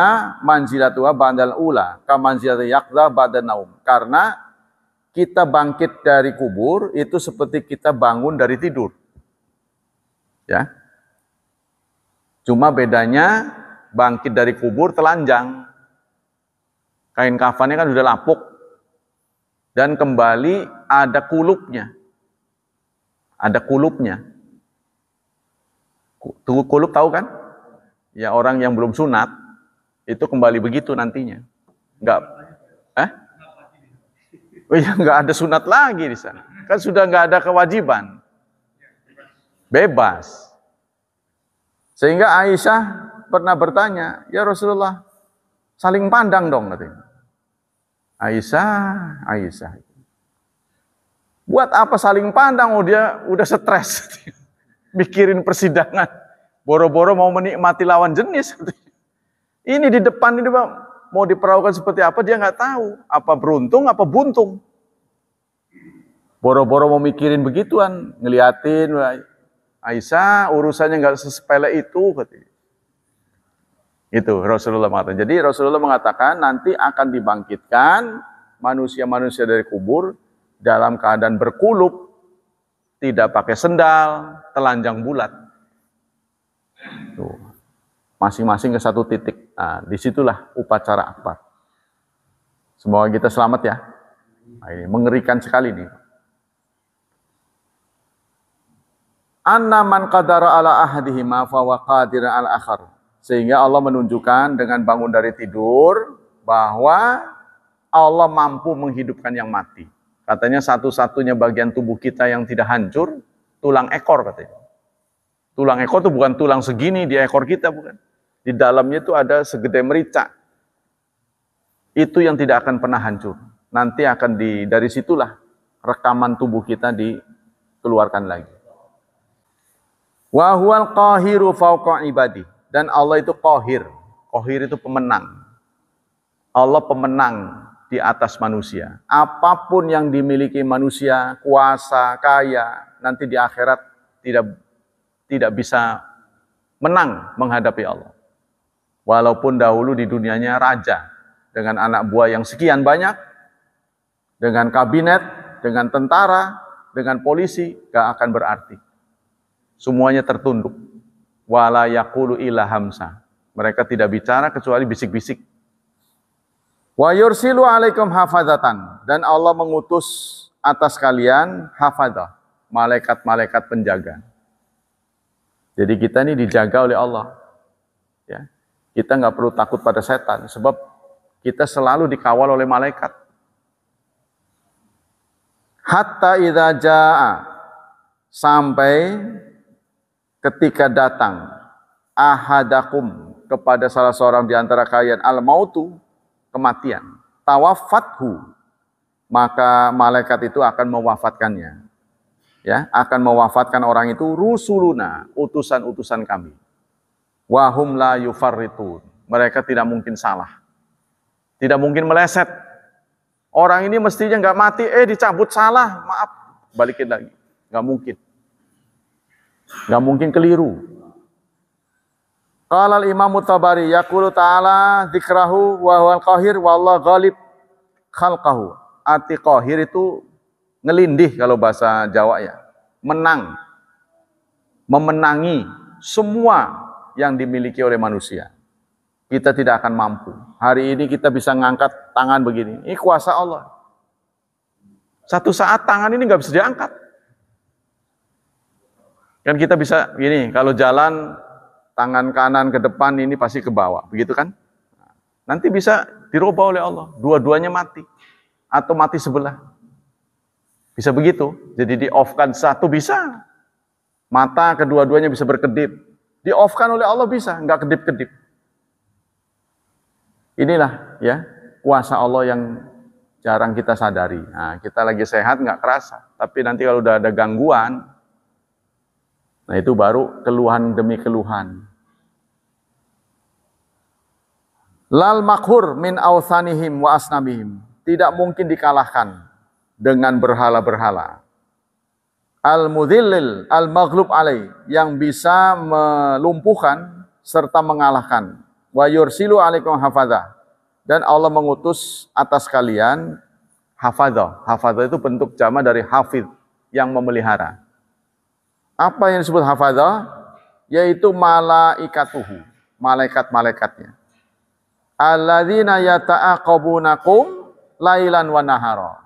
A: manzilatuha ba'dal ula, ka manzilat yaqza ba'da naum. Karena kita bangkit dari kubur itu seperti kita bangun dari tidur. Ya. Cuma bedanya bangkit dari kubur telanjang. Kain kafannya kan sudah lapuk dan kembali ada kulupnya. Ada kulupnya. kulup tahu kan? ya orang yang belum sunat itu kembali begitu nantinya. Enggak eh? Oh ya enggak ada sunat lagi di sana. Kan sudah enggak ada kewajiban. Bebas. Sehingga Aisyah pernah bertanya, "Ya Rasulullah, saling pandang dong," nanti. Aisyah, Aisyah. Buat apa saling pandang? Oh dia udah stres. Mikirin persidangan. Boro-boro mau menikmati lawan jenis. Ini di depan ini bang mau diperlakukan seperti apa dia nggak tahu. Apa beruntung, apa buntung. Boro-boro mau mikirin begituan, ngeliatin Aisyah urusannya nggak sesepele itu Itu Rasulullah mengatakan. Jadi Rasulullah mengatakan nanti akan dibangkitkan manusia-manusia dari kubur dalam keadaan berkulup, tidak pakai sendal, telanjang bulat. Tuh. Masing-masing ke satu titik. Nah, disitulah upacara akbar. Semoga kita selamat ya. Nah, ini mengerikan sekali nih. Anna man qadara ala ahadihima fawa qadira ala akhar. Sehingga Allah menunjukkan dengan bangun dari tidur bahwa Allah mampu menghidupkan yang mati. Katanya satu-satunya bagian tubuh kita yang tidak hancur, tulang ekor katanya. Tulang ekor itu bukan tulang segini di ekor kita, bukan. Di dalamnya itu ada segede merica. Itu yang tidak akan pernah hancur. Nanti akan di dari situlah rekaman tubuh kita dikeluarkan lagi. Wa qahiru ibadi. Dan Allah itu qahir. Qahir itu pemenang. Allah pemenang di atas manusia. Apapun yang dimiliki manusia, kuasa, kaya, nanti di akhirat tidak tidak bisa menang menghadapi Allah. Walaupun dahulu di dunianya raja dengan anak buah yang sekian banyak, dengan kabinet, dengan tentara, dengan polisi, gak akan berarti. Semuanya tertunduk. Wala yakulu ila hamsa. Mereka tidak bicara kecuali bisik-bisik. Wa yursilu alaikum hafadatan Dan Allah mengutus atas kalian hafadah. Malaikat-malaikat penjaga. Jadi kita ini dijaga oleh Allah. Ya. Kita nggak perlu takut pada setan, sebab kita selalu dikawal oleh malaikat. Hatta idha jaa sampai ketika datang ahadakum kepada salah seorang di antara kalian al mautu kematian tawafathu maka malaikat itu akan mewafatkannya ya akan mewafatkan orang itu rusuluna, utusan-utusan kami. Wahum la yufarritun. Mereka tidak mungkin salah. Tidak mungkin meleset. Orang ini mestinya nggak mati, eh dicabut salah, maaf, balikin lagi. Nggak mungkin. Nggak mungkin keliru. Kalal imam mutabari yakulu ta'ala dzikrahu wa huwal qahir galib ghalib khalqahu. Arti qahir itu ngelindih kalau bahasa Jawa ya, menang, memenangi semua yang dimiliki oleh manusia. Kita tidak akan mampu. Hari ini kita bisa ngangkat tangan begini. Ini kuasa Allah. Satu saat tangan ini nggak bisa diangkat. Kan kita bisa gini, kalau jalan tangan kanan ke depan ini pasti ke bawah, begitu kan? Nanti bisa dirubah oleh Allah, dua-duanya mati atau mati sebelah. Bisa begitu. Jadi di-off-kan satu bisa. Mata kedua-duanya bisa berkedip. Di-off-kan oleh Allah bisa, enggak kedip-kedip. Inilah ya kuasa Allah yang jarang kita sadari. Nah, kita lagi sehat enggak kerasa. Tapi nanti kalau udah ada gangguan, nah itu baru keluhan demi keluhan. Lal makhur min awthanihim wa asnamihim. Tidak mungkin dikalahkan dengan berhala-berhala. Al-mudhillil, al-maghlub alai, yang bisa melumpuhkan serta mengalahkan. Wa yursilu alaikum hafadah. Dan Allah mengutus atas kalian hafadah. Hafadah itu bentuk jama dari hafid yang memelihara. Apa yang disebut hafadah? Yaitu malaikatuhu, malaikat-malaikatnya. Alladzina yata'aqabunakum lailan wa naharah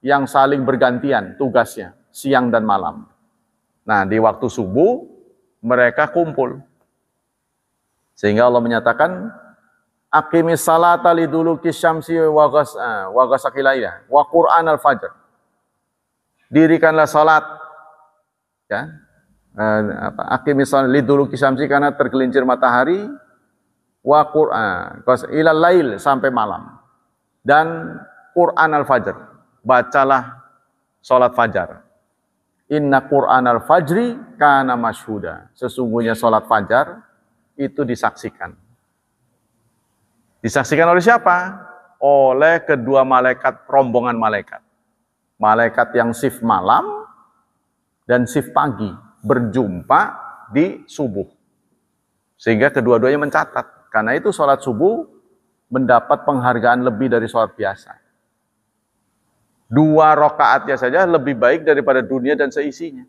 A: yang saling bergantian tugasnya siang dan malam. Nah, di waktu subuh mereka kumpul. Sehingga Allah menyatakan aqimis salata liduluki syamsi wa ghas eh, wa wa qur'an al-fajr. Dirikanlah salat ya. Eh, apa aqimis salat liduluki syamsi karena tergelincir matahari wa qur'an eh, ilal lail sampai malam dan Quran al-Fajr bacalah sholat fajar. Inna Qur'an al-fajri kana mashhuda. Sesungguhnya sholat fajar itu disaksikan. Disaksikan oleh siapa? Oleh kedua malaikat, rombongan malaikat. Malaikat yang shift malam dan shift pagi berjumpa di subuh. Sehingga kedua-duanya mencatat. Karena itu sholat subuh mendapat penghargaan lebih dari sholat biasa. Dua rokaatnya saja lebih baik daripada dunia dan seisinya.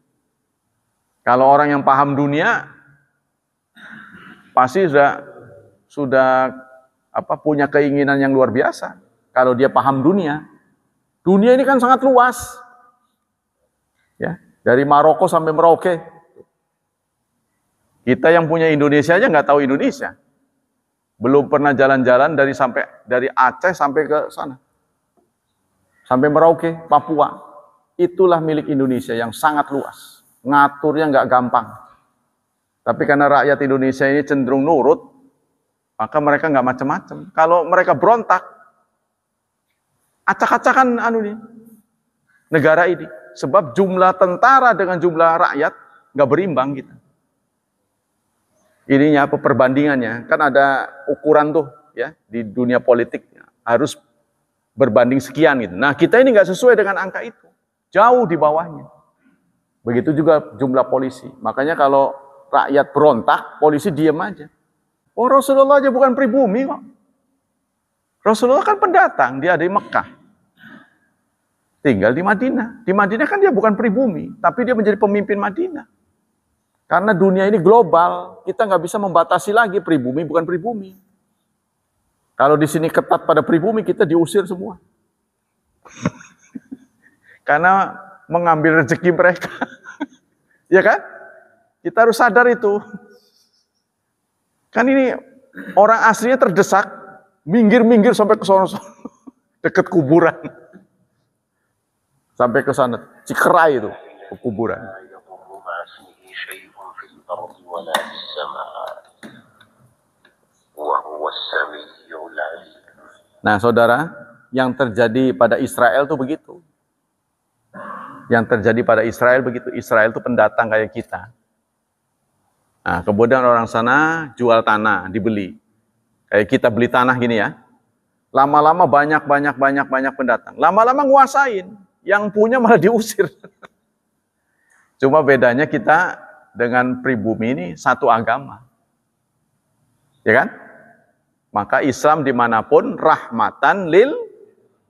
A: Kalau orang yang paham dunia, pasti sudah sudah apa punya keinginan yang luar biasa. Kalau dia paham dunia, dunia ini kan sangat luas, ya dari Maroko sampai Merauke. Kita yang punya Indonesia aja nggak tahu Indonesia, belum pernah jalan-jalan dari sampai dari Aceh sampai ke sana sampai Merauke, Papua. Itulah milik Indonesia yang sangat luas. Ngaturnya nggak gampang. Tapi karena rakyat Indonesia ini cenderung nurut, maka mereka nggak macam-macam. Kalau mereka berontak, acak-acakan anu nih, negara ini. Sebab jumlah tentara dengan jumlah rakyat nggak berimbang kita. Gitu. Ininya apa perbandingannya? Kan ada ukuran tuh ya di dunia politik harus berbanding sekian gitu. Nah kita ini nggak sesuai dengan angka itu, jauh di bawahnya. Begitu juga jumlah polisi. Makanya kalau rakyat berontak, polisi diam aja. Oh Rasulullah aja bukan pribumi kok. Rasulullah kan pendatang, dia ada di Mekah. Tinggal di Madinah. Di Madinah kan dia bukan pribumi, tapi dia menjadi pemimpin Madinah. Karena dunia ini global, kita nggak bisa membatasi lagi pribumi bukan pribumi. Kalau di sini ketat pada pribumi, kita diusir semua. Karena mengambil rezeki mereka. ya kan? Kita harus sadar itu. Kan ini orang aslinya terdesak, minggir-minggir sampai ke sana dekat kuburan. Sampai ke sana, cikerai itu, ke kuburan. Nah, saudara, yang terjadi pada Israel tuh begitu. Yang terjadi pada Israel begitu. Israel tuh pendatang kayak kita. Nah, kemudian orang sana jual tanah, dibeli. Kayak kita beli tanah gini ya. Lama-lama banyak, banyak, banyak, banyak pendatang. Lama-lama nguasain. Yang punya malah diusir. Cuma bedanya kita dengan pribumi ini satu agama. Ya kan? Maka Islam dimanapun rahmatan lil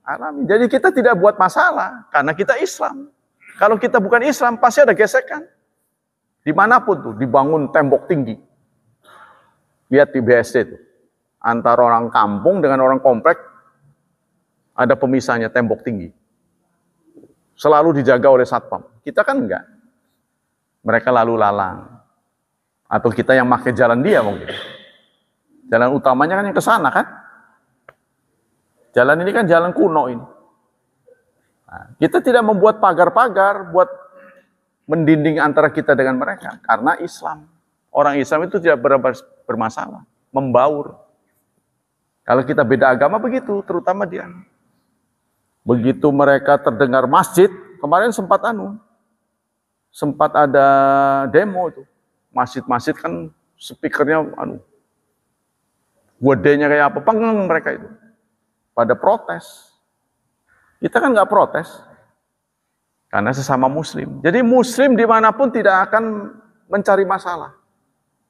A: alamin. Jadi kita tidak buat masalah karena kita Islam. Kalau kita bukan Islam pasti ada gesekan. Dimanapun tuh dibangun tembok tinggi. Lihat di BSD itu. Antara orang kampung dengan orang komplek ada pemisahnya tembok tinggi. Selalu dijaga oleh satpam. Kita kan enggak. Mereka lalu lalang. Atau kita yang pakai jalan dia mungkin. Jalan utamanya kan yang ke sana kan? Jalan ini kan jalan kuno ini. Nah, kita tidak membuat pagar-pagar buat mendinding antara kita dengan mereka karena Islam. Orang Islam itu tidak bermasalah, membaur. Kalau kita beda agama begitu, terutama dia. Begitu mereka terdengar masjid, kemarin sempat anu, sempat ada demo itu. Masjid-masjid kan speakernya anu, Wadahnya kayak apa? Pengen mereka itu. Pada protes. Kita kan nggak protes. Karena sesama muslim. Jadi muslim dimanapun tidak akan mencari masalah.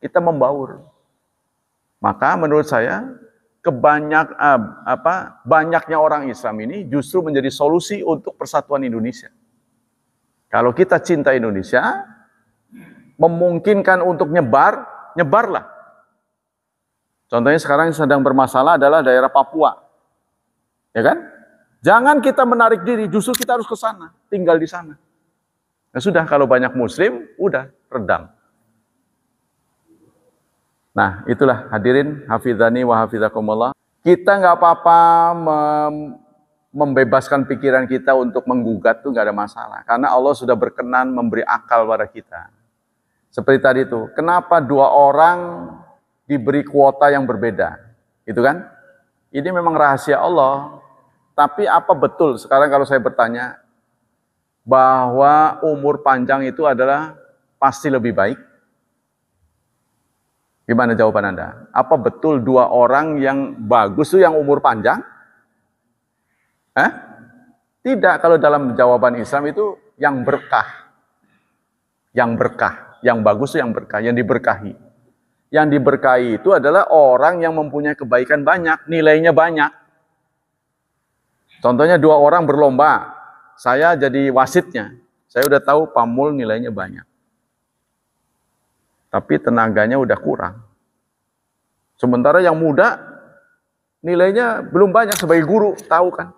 A: Kita membaur. Maka menurut saya kebanyak eh, apa banyaknya orang Islam ini justru menjadi solusi untuk persatuan Indonesia. Kalau kita cinta Indonesia, memungkinkan untuk nyebar, nyebarlah. Contohnya sekarang yang sedang bermasalah adalah daerah Papua. Ya kan? Jangan kita menarik diri, justru kita harus ke sana, tinggal di sana. Ya sudah, kalau banyak muslim, udah redam. Nah, itulah hadirin hafidhani wa hafidhakumullah. Kita nggak apa-apa mem membebaskan pikiran kita untuk menggugat tuh nggak ada masalah. Karena Allah sudah berkenan memberi akal pada kita. Seperti tadi tuh, kenapa dua orang diberi kuota yang berbeda. Itu kan? Ini memang rahasia Allah. Tapi apa betul sekarang kalau saya bertanya bahwa umur panjang itu adalah pasti lebih baik? Gimana jawaban Anda? Apa betul dua orang yang bagus itu yang umur panjang? Eh? Tidak, kalau dalam jawaban Islam itu yang berkah. Yang berkah. Yang bagus itu yang berkah, yang diberkahi. Yang diberkahi itu adalah orang yang mempunyai kebaikan banyak, nilainya banyak. Contohnya dua orang berlomba, saya jadi wasitnya. Saya udah tahu pamul nilainya banyak. Tapi tenaganya udah kurang. Sementara yang muda nilainya belum banyak sebagai guru, tahu kan?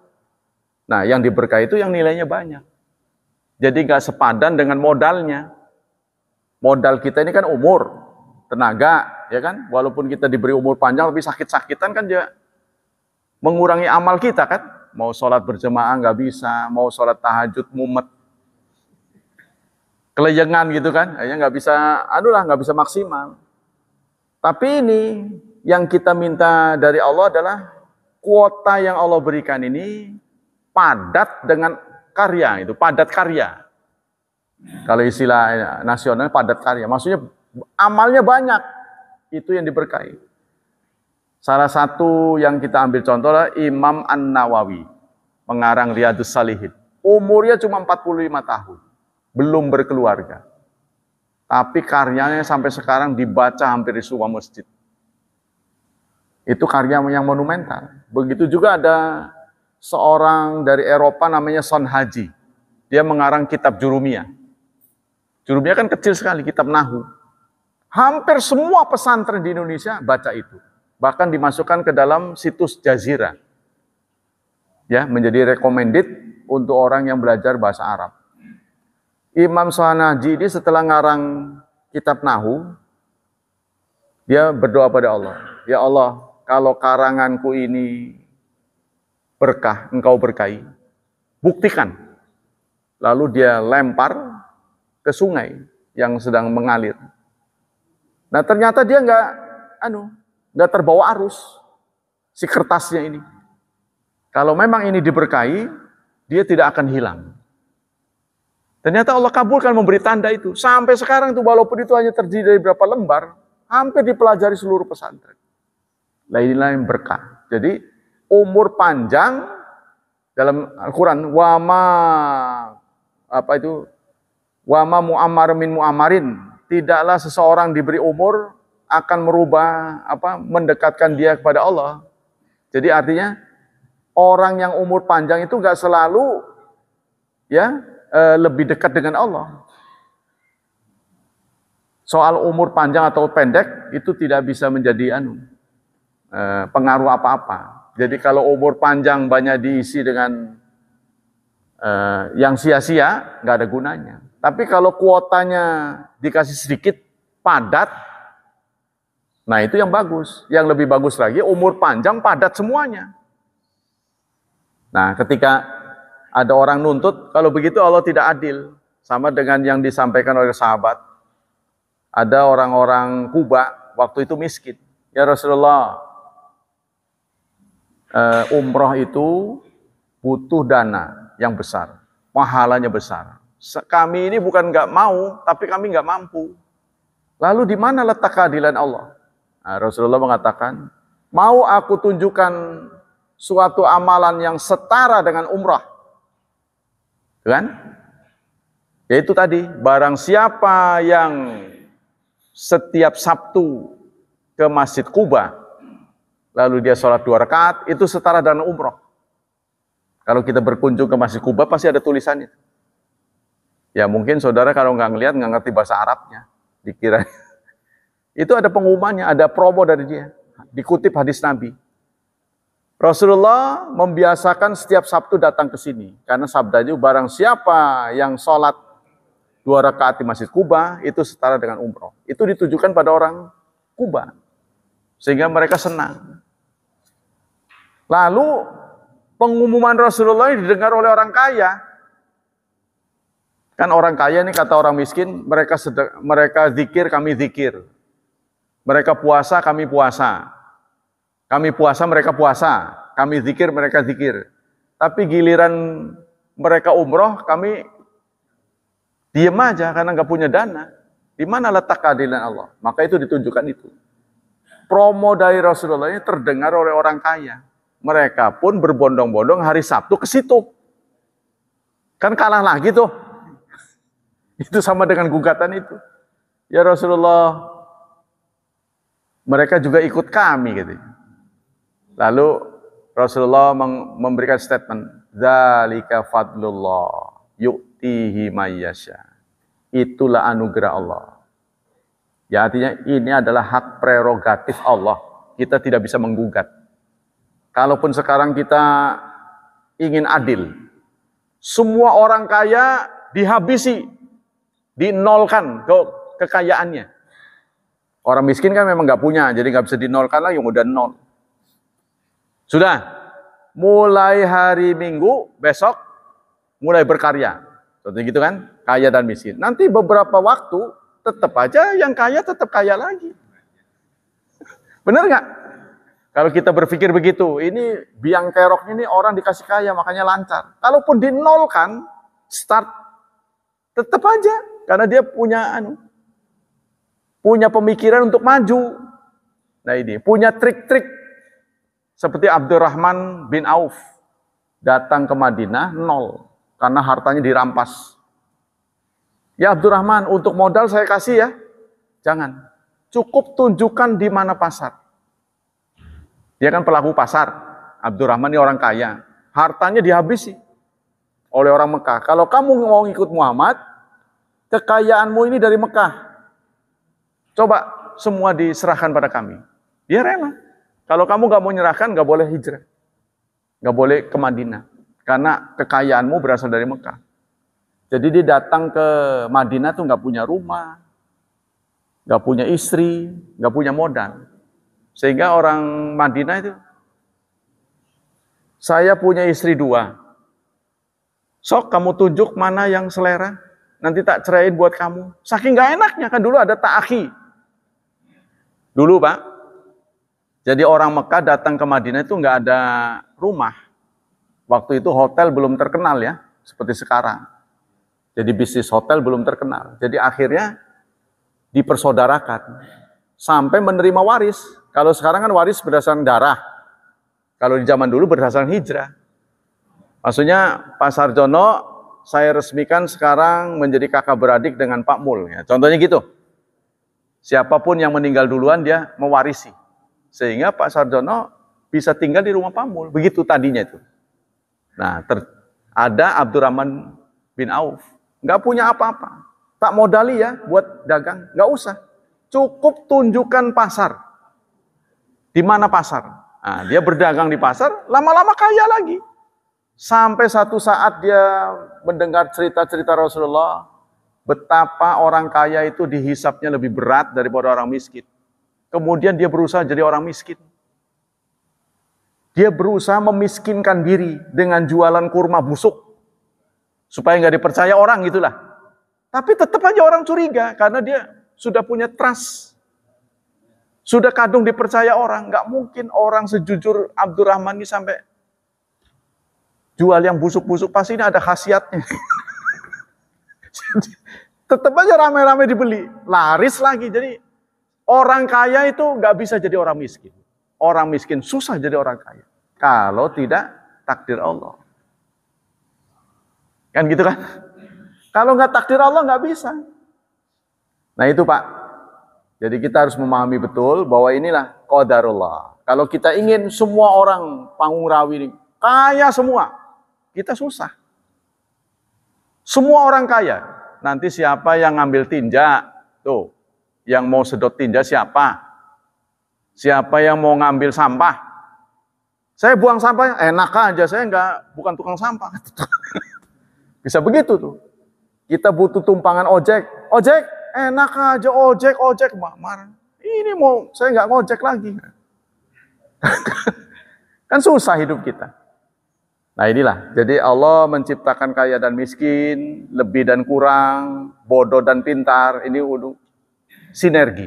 A: Nah, yang diberkahi itu yang nilainya banyak. Jadi gak sepadan dengan modalnya. Modal kita ini kan umur, tenaga, ya kan? Walaupun kita diberi umur panjang, tapi sakit-sakitan kan dia mengurangi amal kita kan? Mau sholat berjemaah nggak bisa, mau sholat tahajud mumet, kelejengan gitu kan, ya nggak bisa, aduh lah nggak bisa maksimal. Tapi ini yang kita minta dari Allah adalah kuota yang Allah berikan ini padat dengan karya itu padat karya. Kalau istilah nasional padat karya, maksudnya Amalnya banyak. Itu yang diberkahi. Salah satu yang kita ambil contoh adalah Imam An-Nawawi. Pengarang Riyadus Salihin. Umurnya cuma 45 tahun. Belum berkeluarga. Tapi karyanya sampai sekarang dibaca hampir di semua masjid. Itu karya yang monumental. Begitu juga ada seorang dari Eropa namanya Son Haji. Dia mengarang kitab Jurumia. Jurumia kan kecil sekali, kitab Nahu. Hampir semua pesantren di Indonesia baca itu. Bahkan dimasukkan ke dalam situs Jazira. Ya, menjadi recommended untuk orang yang belajar bahasa Arab. Imam Sohanaji ini setelah ngarang kitab Nahu, dia berdoa pada Allah. Ya Allah, kalau karanganku ini berkah, engkau berkahi, buktikan. Lalu dia lempar ke sungai yang sedang mengalir. Nah ternyata dia nggak, anu, nggak terbawa arus si kertasnya ini. Kalau memang ini diberkahi, dia tidak akan hilang. Ternyata Allah kabulkan memberi tanda itu. Sampai sekarang itu walaupun itu hanya terdiri dari berapa lembar, hampir dipelajari seluruh pesantren. Lain-lain yang berkah. Jadi umur panjang dalam Al-Quran, wama apa itu wama muammar min muamarin tidaklah seseorang diberi umur akan merubah apa mendekatkan dia kepada Allah. Jadi artinya orang yang umur panjang itu nggak selalu ya eh, lebih dekat dengan Allah. Soal umur panjang atau pendek itu tidak bisa menjadi anu eh, pengaruh apa-apa. Jadi kalau umur panjang banyak diisi dengan eh, yang sia-sia, nggak ada gunanya. Tapi kalau kuotanya dikasih sedikit padat, nah itu yang bagus. Yang lebih bagus lagi umur panjang padat semuanya. Nah, ketika ada orang nuntut, kalau begitu Allah tidak adil. Sama dengan yang disampaikan oleh sahabat. Ada orang-orang Kuba waktu itu miskin. Ya Rasulullah, eh, umroh itu butuh dana yang besar, pahalanya besar. Kami ini bukan nggak mau, tapi kami nggak mampu. Lalu di mana letak keadilan Allah? Nah, Rasulullah mengatakan, mau aku tunjukkan suatu amalan yang setara dengan umrah. Kan? Yaitu tadi, barang siapa yang setiap Sabtu ke Masjid Kuba, lalu dia sholat dua rakaat, itu setara dengan umrah. Kalau kita berkunjung ke Masjid Kuba, pasti ada tulisannya. Ya mungkin saudara kalau nggak ngelihat nggak ngerti bahasa Arabnya, dikira itu ada pengumumannya, ada promo dari dia. Dikutip hadis Nabi. Rasulullah membiasakan setiap Sabtu datang ke sini. Karena sabdanya barang siapa yang sholat dua rakaat di Masjid Kuba, itu setara dengan umroh. Itu ditujukan pada orang Kuba. Sehingga mereka senang. Lalu pengumuman Rasulullah ini didengar oleh orang kaya. Kan orang kaya ini kata orang miskin, mereka sedek, mereka zikir, kami zikir. Mereka puasa, kami puasa. Kami puasa, mereka puasa. Kami zikir, mereka zikir. Tapi giliran mereka umroh, kami diem aja karena nggak punya dana. Di mana letak keadilan Allah? Maka itu ditunjukkan itu. Promo dari Rasulullah ini terdengar oleh orang kaya. Mereka pun berbondong-bondong hari Sabtu ke situ. Kan kalah lagi tuh itu sama dengan gugatan itu. Ya Rasulullah, mereka juga ikut kami Gitu. Lalu Rasulullah memberikan statement, "Dzalika fadlullah yu'tihi mayyasha." Itulah anugerah Allah. Ya artinya ini adalah hak prerogatif Allah. Kita tidak bisa menggugat. Kalaupun sekarang kita ingin adil, semua orang kaya dihabisi dinolkan ke kekayaannya. Orang miskin kan memang nggak punya, jadi nggak bisa dinolkan lagi, udah nol. Sudah, mulai hari Minggu besok mulai berkarya. tentu gitu kan, kaya dan miskin. Nanti beberapa waktu tetap aja yang kaya tetap kaya lagi. Benar nggak? Kalau kita berpikir begitu, ini biang kerok ini orang dikasih kaya makanya lancar. Kalaupun dinolkan, start tetap aja karena dia punya anu, punya pemikiran untuk maju. Nah ini, punya trik-trik. Seperti Abdurrahman bin Auf. Datang ke Madinah, nol. Karena hartanya dirampas. Ya Abdurrahman, untuk modal saya kasih ya. Jangan. Cukup tunjukkan di mana pasar. Dia kan pelaku pasar. Abdurrahman ini orang kaya. Hartanya dihabisi oleh orang Mekah. Kalau kamu mau ikut Muhammad, kekayaanmu ini dari Mekah. Coba semua diserahkan pada kami. Dia rela. Kalau kamu gak mau nyerahkan, gak boleh hijrah. Gak boleh ke Madinah. Karena kekayaanmu berasal dari Mekah. Jadi dia datang ke Madinah tuh gak punya rumah, gak punya istri, gak punya modal. Sehingga orang Madinah itu, saya punya istri dua. Sok kamu tunjuk mana yang selera, Nanti tak ceraiin buat kamu. Saking gak enaknya kan dulu ada ta'aki. Dulu Pak. Jadi orang Mekah datang ke Madinah itu nggak ada rumah. Waktu itu hotel belum terkenal ya. Seperti sekarang. Jadi bisnis hotel belum terkenal. Jadi akhirnya dipersaudarakan. Sampai menerima waris. Kalau sekarang kan waris berdasarkan darah. Kalau di zaman dulu berdasarkan hijrah. Maksudnya Pak Sarjono saya resmikan sekarang menjadi kakak beradik dengan Pak Mul. Ya, contohnya gitu. Siapapun yang meninggal duluan dia mewarisi. Sehingga Pak Sarjono bisa tinggal di rumah Pak Mul. Begitu tadinya itu. Nah, ter, ada Abdurrahman bin Auf. Nggak punya apa-apa. Tak modali ya buat dagang. Nggak usah. Cukup tunjukkan pasar. Di mana pasar? Nah, dia berdagang di pasar, lama-lama kaya lagi. Sampai satu saat dia mendengar cerita-cerita Rasulullah, betapa orang kaya itu dihisapnya lebih berat daripada orang miskin. Kemudian dia berusaha jadi orang miskin. Dia berusaha memiskinkan diri dengan jualan kurma busuk. Supaya nggak dipercaya orang itulah. Tapi tetap aja orang curiga karena dia sudah punya trust. Sudah kadung dipercaya orang. Nggak mungkin orang sejujur Abdurrahman ini sampai Jual yang busuk-busuk pasti ini ada khasiatnya. Tetap aja rame-rame dibeli, laris lagi. Jadi orang kaya itu nggak bisa jadi orang miskin. Orang miskin susah jadi orang kaya. Kalau tidak takdir Allah. Kan gitu kan? Kalau nggak takdir Allah nggak bisa. Nah itu Pak. Jadi kita harus memahami betul bahwa inilah kodarullah. Kalau kita ingin semua orang panggung rawi ini kaya semua kita susah. Semua orang kaya. Nanti siapa yang ngambil tinja? Tuh, yang mau sedot tinja siapa? Siapa yang mau ngambil sampah? Saya buang sampah, enak aja. Saya enggak, bukan tukang sampah. Bisa begitu tuh. Kita butuh tumpangan ojek. Ojek, enak aja ojek, ojek. Marah. Ini mau, saya enggak ngojek lagi. kan susah hidup kita. Nah inilah, jadi Allah menciptakan kaya dan miskin, lebih dan kurang, bodoh dan pintar, ini sinergi.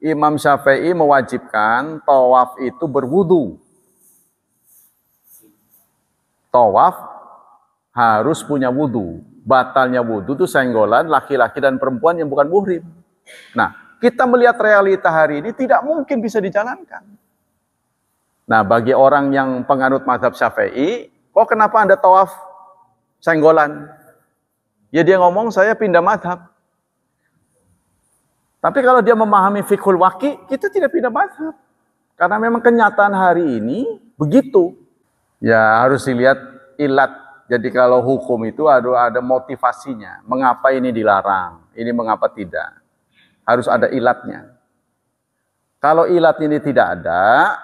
A: Imam Syafi'i mewajibkan tawaf itu berwudu. Tawaf harus punya wudu. Batalnya wudu itu senggolan laki-laki dan perempuan yang bukan muhrim. Nah, kita melihat realita hari ini tidak mungkin bisa dijalankan. Nah, bagi orang yang penganut mazhab Syafi'i, kok oh, kenapa Anda tawaf senggolan? Ya dia ngomong saya pindah mazhab. Tapi kalau dia memahami fikul waki, kita tidak pindah mazhab. Karena memang kenyataan hari ini begitu. Ya harus dilihat ilat. Jadi kalau hukum itu ada, ada motivasinya. Mengapa ini dilarang? Ini mengapa tidak? Harus ada ilatnya. Kalau ilat ini tidak ada,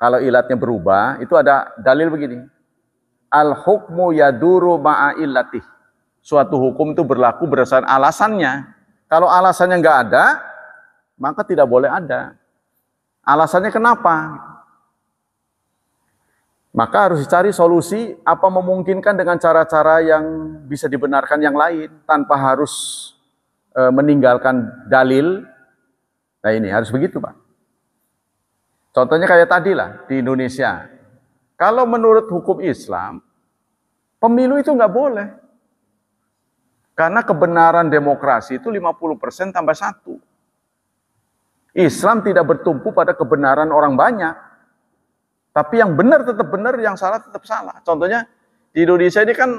A: kalau ilatnya berubah, itu ada dalil begini. Al-hukmu yaduru ma'a illatih. Suatu hukum itu berlaku berdasarkan alasannya. Kalau alasannya nggak ada, maka tidak boleh ada. Alasannya kenapa? Maka harus dicari solusi apa memungkinkan dengan cara-cara yang bisa dibenarkan yang lain tanpa harus e, meninggalkan dalil. Nah ini harus begitu Pak. Contohnya kayak tadi lah di Indonesia. Kalau menurut hukum Islam, pemilu itu nggak boleh. Karena kebenaran demokrasi itu 50% tambah satu. Islam tidak bertumpu pada kebenaran orang banyak. Tapi yang benar tetap benar, yang salah tetap salah. Contohnya di Indonesia ini kan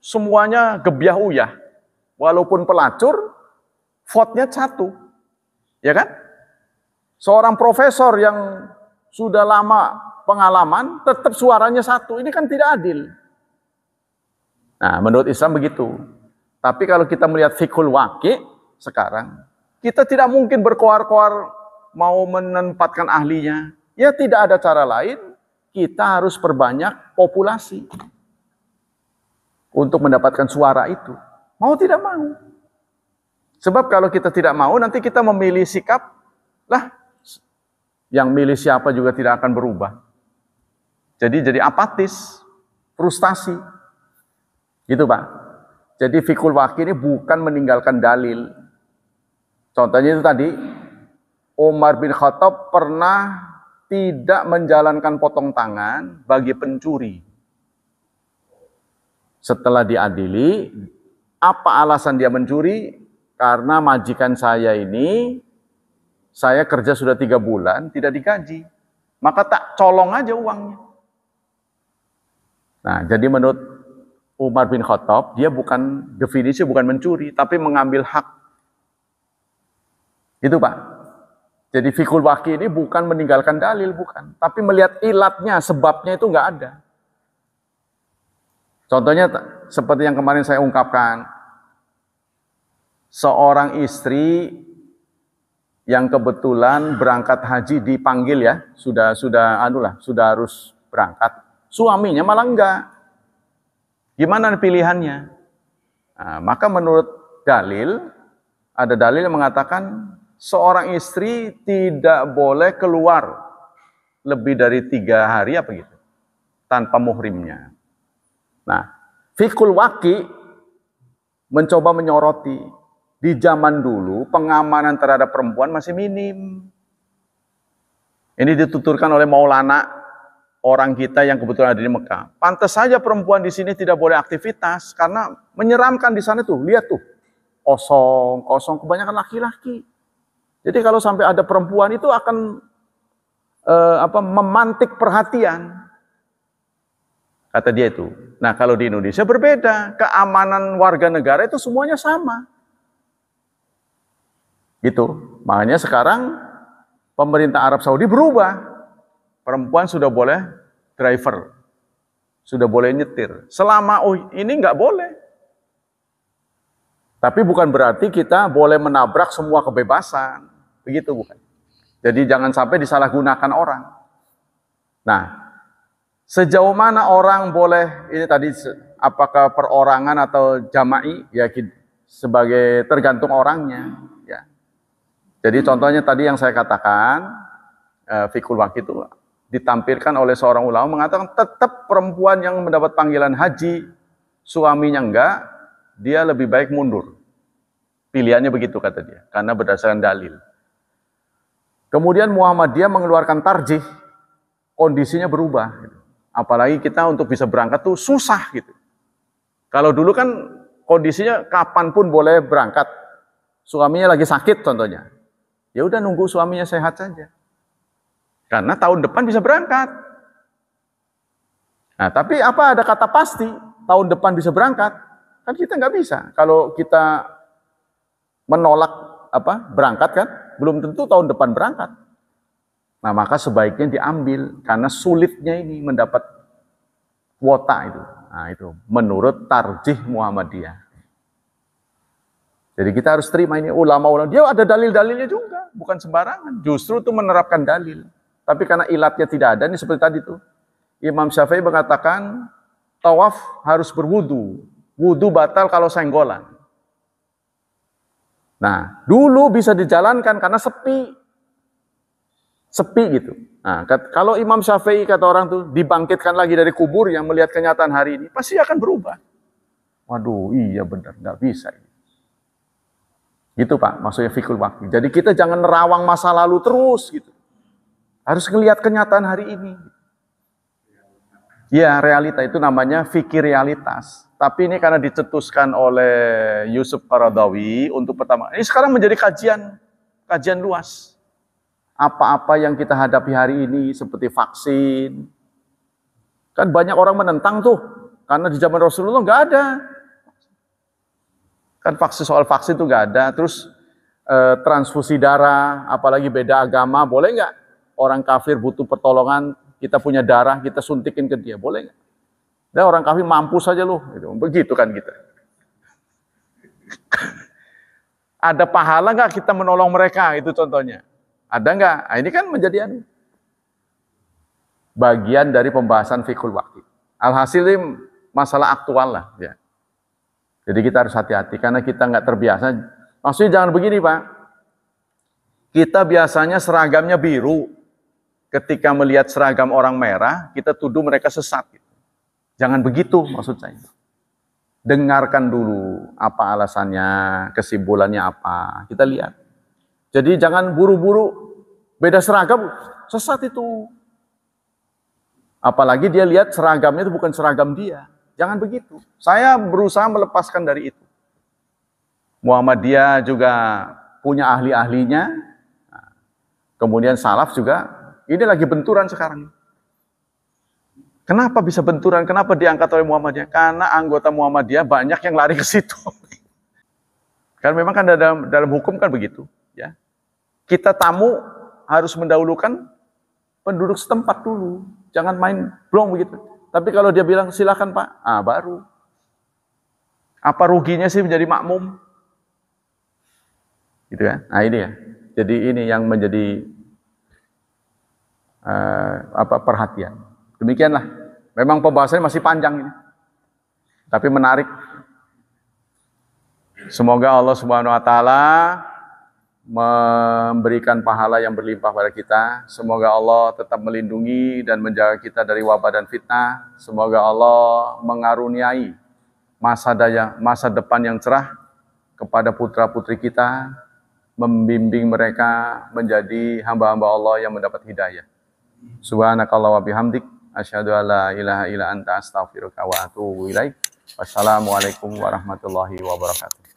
A: semuanya gebiah uyah. Walaupun pelacur, vote-nya satu. Ya kan? Seorang profesor yang sudah lama pengalaman, tetap suaranya satu. Ini kan tidak adil. Nah, menurut Islam begitu. Tapi kalau kita melihat fikul waki sekarang, kita tidak mungkin berkoar-koar mau menempatkan ahlinya. Ya tidak ada cara lain, kita harus perbanyak populasi untuk mendapatkan suara itu. Mau tidak mau. Sebab kalau kita tidak mau, nanti kita memilih sikap, lah yang milih siapa juga tidak akan berubah. Jadi jadi apatis, frustasi. Gitu Pak. Jadi fikul wakil ini bukan meninggalkan dalil. Contohnya itu tadi, Umar bin Khattab pernah tidak menjalankan potong tangan bagi pencuri. Setelah diadili, apa alasan dia mencuri? Karena majikan saya ini saya kerja sudah tiga bulan, tidak digaji. Maka tak colong aja uangnya. Nah, jadi menurut Umar bin Khattab, dia bukan definisi bukan mencuri, tapi mengambil hak. Itu Pak. Jadi fikul waki ini bukan meninggalkan dalil, bukan. Tapi melihat ilatnya, sebabnya itu nggak ada. Contohnya seperti yang kemarin saya ungkapkan, seorang istri yang kebetulan berangkat haji dipanggil ya, sudah sudah anulah, sudah harus berangkat. Suaminya malah enggak. Gimana pilihannya? Nah, maka menurut dalil ada dalil yang mengatakan seorang istri tidak boleh keluar lebih dari tiga hari apa gitu tanpa muhrimnya. Nah, fikul waki mencoba menyoroti di zaman dulu pengamanan terhadap perempuan masih minim. Ini dituturkan oleh Maulana orang kita yang kebetulan ada di Mekah. Pantas saja perempuan di sini tidak boleh aktivitas karena menyeramkan di sana tuh, lihat tuh. Kosong, kosong kebanyakan laki-laki. Jadi kalau sampai ada perempuan itu akan eh, apa memantik perhatian. Kata dia itu. Nah, kalau di Indonesia berbeda. Keamanan warga negara itu semuanya sama. Gitu. Makanya sekarang pemerintah Arab Saudi berubah. Perempuan sudah boleh driver. Sudah boleh nyetir. Selama oh ini nggak boleh. Tapi bukan berarti kita boleh menabrak semua kebebasan. Begitu bukan. Jadi jangan sampai disalahgunakan orang. Nah, sejauh mana orang boleh ini tadi apakah perorangan atau jama'i ya sebagai tergantung orangnya. Jadi contohnya tadi yang saya katakan, uh, fikul wakil itu ditampilkan oleh seorang ulama mengatakan tetap perempuan yang mendapat panggilan haji, suaminya enggak, dia lebih baik mundur. Pilihannya begitu kata dia, karena berdasarkan dalil. Kemudian Muhammadiyah mengeluarkan tarjih, kondisinya berubah. Apalagi kita untuk bisa berangkat tuh susah gitu. Kalau dulu kan kondisinya kapanpun boleh berangkat, suaminya lagi sakit contohnya. Ya udah nunggu suaminya sehat saja. Karena tahun depan bisa berangkat. Nah, tapi apa ada kata pasti tahun depan bisa berangkat? Kan kita nggak bisa. Kalau kita menolak apa berangkat kan, belum tentu tahun depan berangkat. Nah, maka sebaiknya diambil karena sulitnya ini mendapat kuota itu. Nah, itu menurut tarjih Muhammadiyah. Jadi kita harus terima ini ulama-ulama. Oh, Dia ada dalil-dalilnya juga, bukan sembarangan. Justru itu menerapkan dalil. Tapi karena ilatnya tidak ada, ini seperti tadi tuh. Imam Syafi'i mengatakan, tawaf harus berwudu. Wudu batal kalau senggolan. Nah, dulu bisa dijalankan karena sepi. Sepi gitu. Nah, kalau Imam Syafi'i kata orang tuh dibangkitkan lagi dari kubur yang melihat kenyataan hari ini, pasti akan berubah. Waduh, iya benar, nggak bisa ini. Gitu Pak, maksudnya fikul waktu. Jadi kita jangan nerawang masa lalu terus gitu. Harus ngelihat kenyataan hari ini. Ya, realita itu namanya fikir realitas. Tapi ini karena dicetuskan oleh Yusuf Qaradawi untuk pertama. Ini sekarang menjadi kajian kajian luas. Apa-apa yang kita hadapi hari ini seperti vaksin. Kan banyak orang menentang tuh karena di zaman Rasulullah nggak ada Kan vaksin soal vaksin itu nggak ada. Terus eh, transfusi darah, apalagi beda agama, boleh nggak orang kafir butuh pertolongan, kita punya darah, kita suntikin ke dia, boleh nggak? Dan nah, orang kafir mampu saja loh, gitu. begitu kan kita. ada pahala nggak kita menolong mereka? Itu contohnya. Ada nggak? Nah, ini kan menjadi anu, bagian dari pembahasan fikul waktu. Alhasil ini masalah aktual lah. Ya. Jadi kita harus hati-hati karena kita nggak terbiasa. Maksudnya jangan begini Pak. Kita biasanya seragamnya biru. Ketika melihat seragam orang merah, kita tuduh mereka sesat. Gitu. Jangan begitu maksud saya. Dengarkan dulu apa alasannya, kesimpulannya apa. Kita lihat. Jadi jangan buru-buru beda seragam, sesat itu. Apalagi dia lihat seragamnya itu bukan seragam dia. Jangan begitu. Saya berusaha melepaskan dari itu. Muhammadiyah juga punya ahli-ahlinya. Kemudian salaf juga. Ini lagi benturan sekarang. Kenapa bisa benturan? Kenapa diangkat oleh Muhammadiyah? Karena anggota Muhammadiyah banyak yang lari ke situ. Karena memang kan dalam, dalam hukum kan begitu. ya. Kita tamu harus mendahulukan penduduk setempat dulu. Jangan main blong begitu. Tapi kalau dia bilang silakan Pak, ah baru. Apa ruginya sih menjadi makmum? Gitu ya. Nah ini ya. Jadi ini yang menjadi uh, apa perhatian. Demikianlah. Memang pembahasannya masih panjang ini. Tapi menarik. Semoga Allah Subhanahu wa taala memberikan pahala yang berlimpah pada kita. Semoga Allah tetap melindungi dan menjaga kita dari wabah dan fitnah. Semoga Allah mengaruniai masa daya masa depan yang cerah kepada putra-putri kita, membimbing mereka menjadi hamba-hamba Allah yang mendapat hidayah. Subhanakallah wa bihamdik, asyhadu alla ilaha illa anta astaghfiruka wa atuubu ilaik. Wassalamualaikum warahmatullahi wabarakatuh.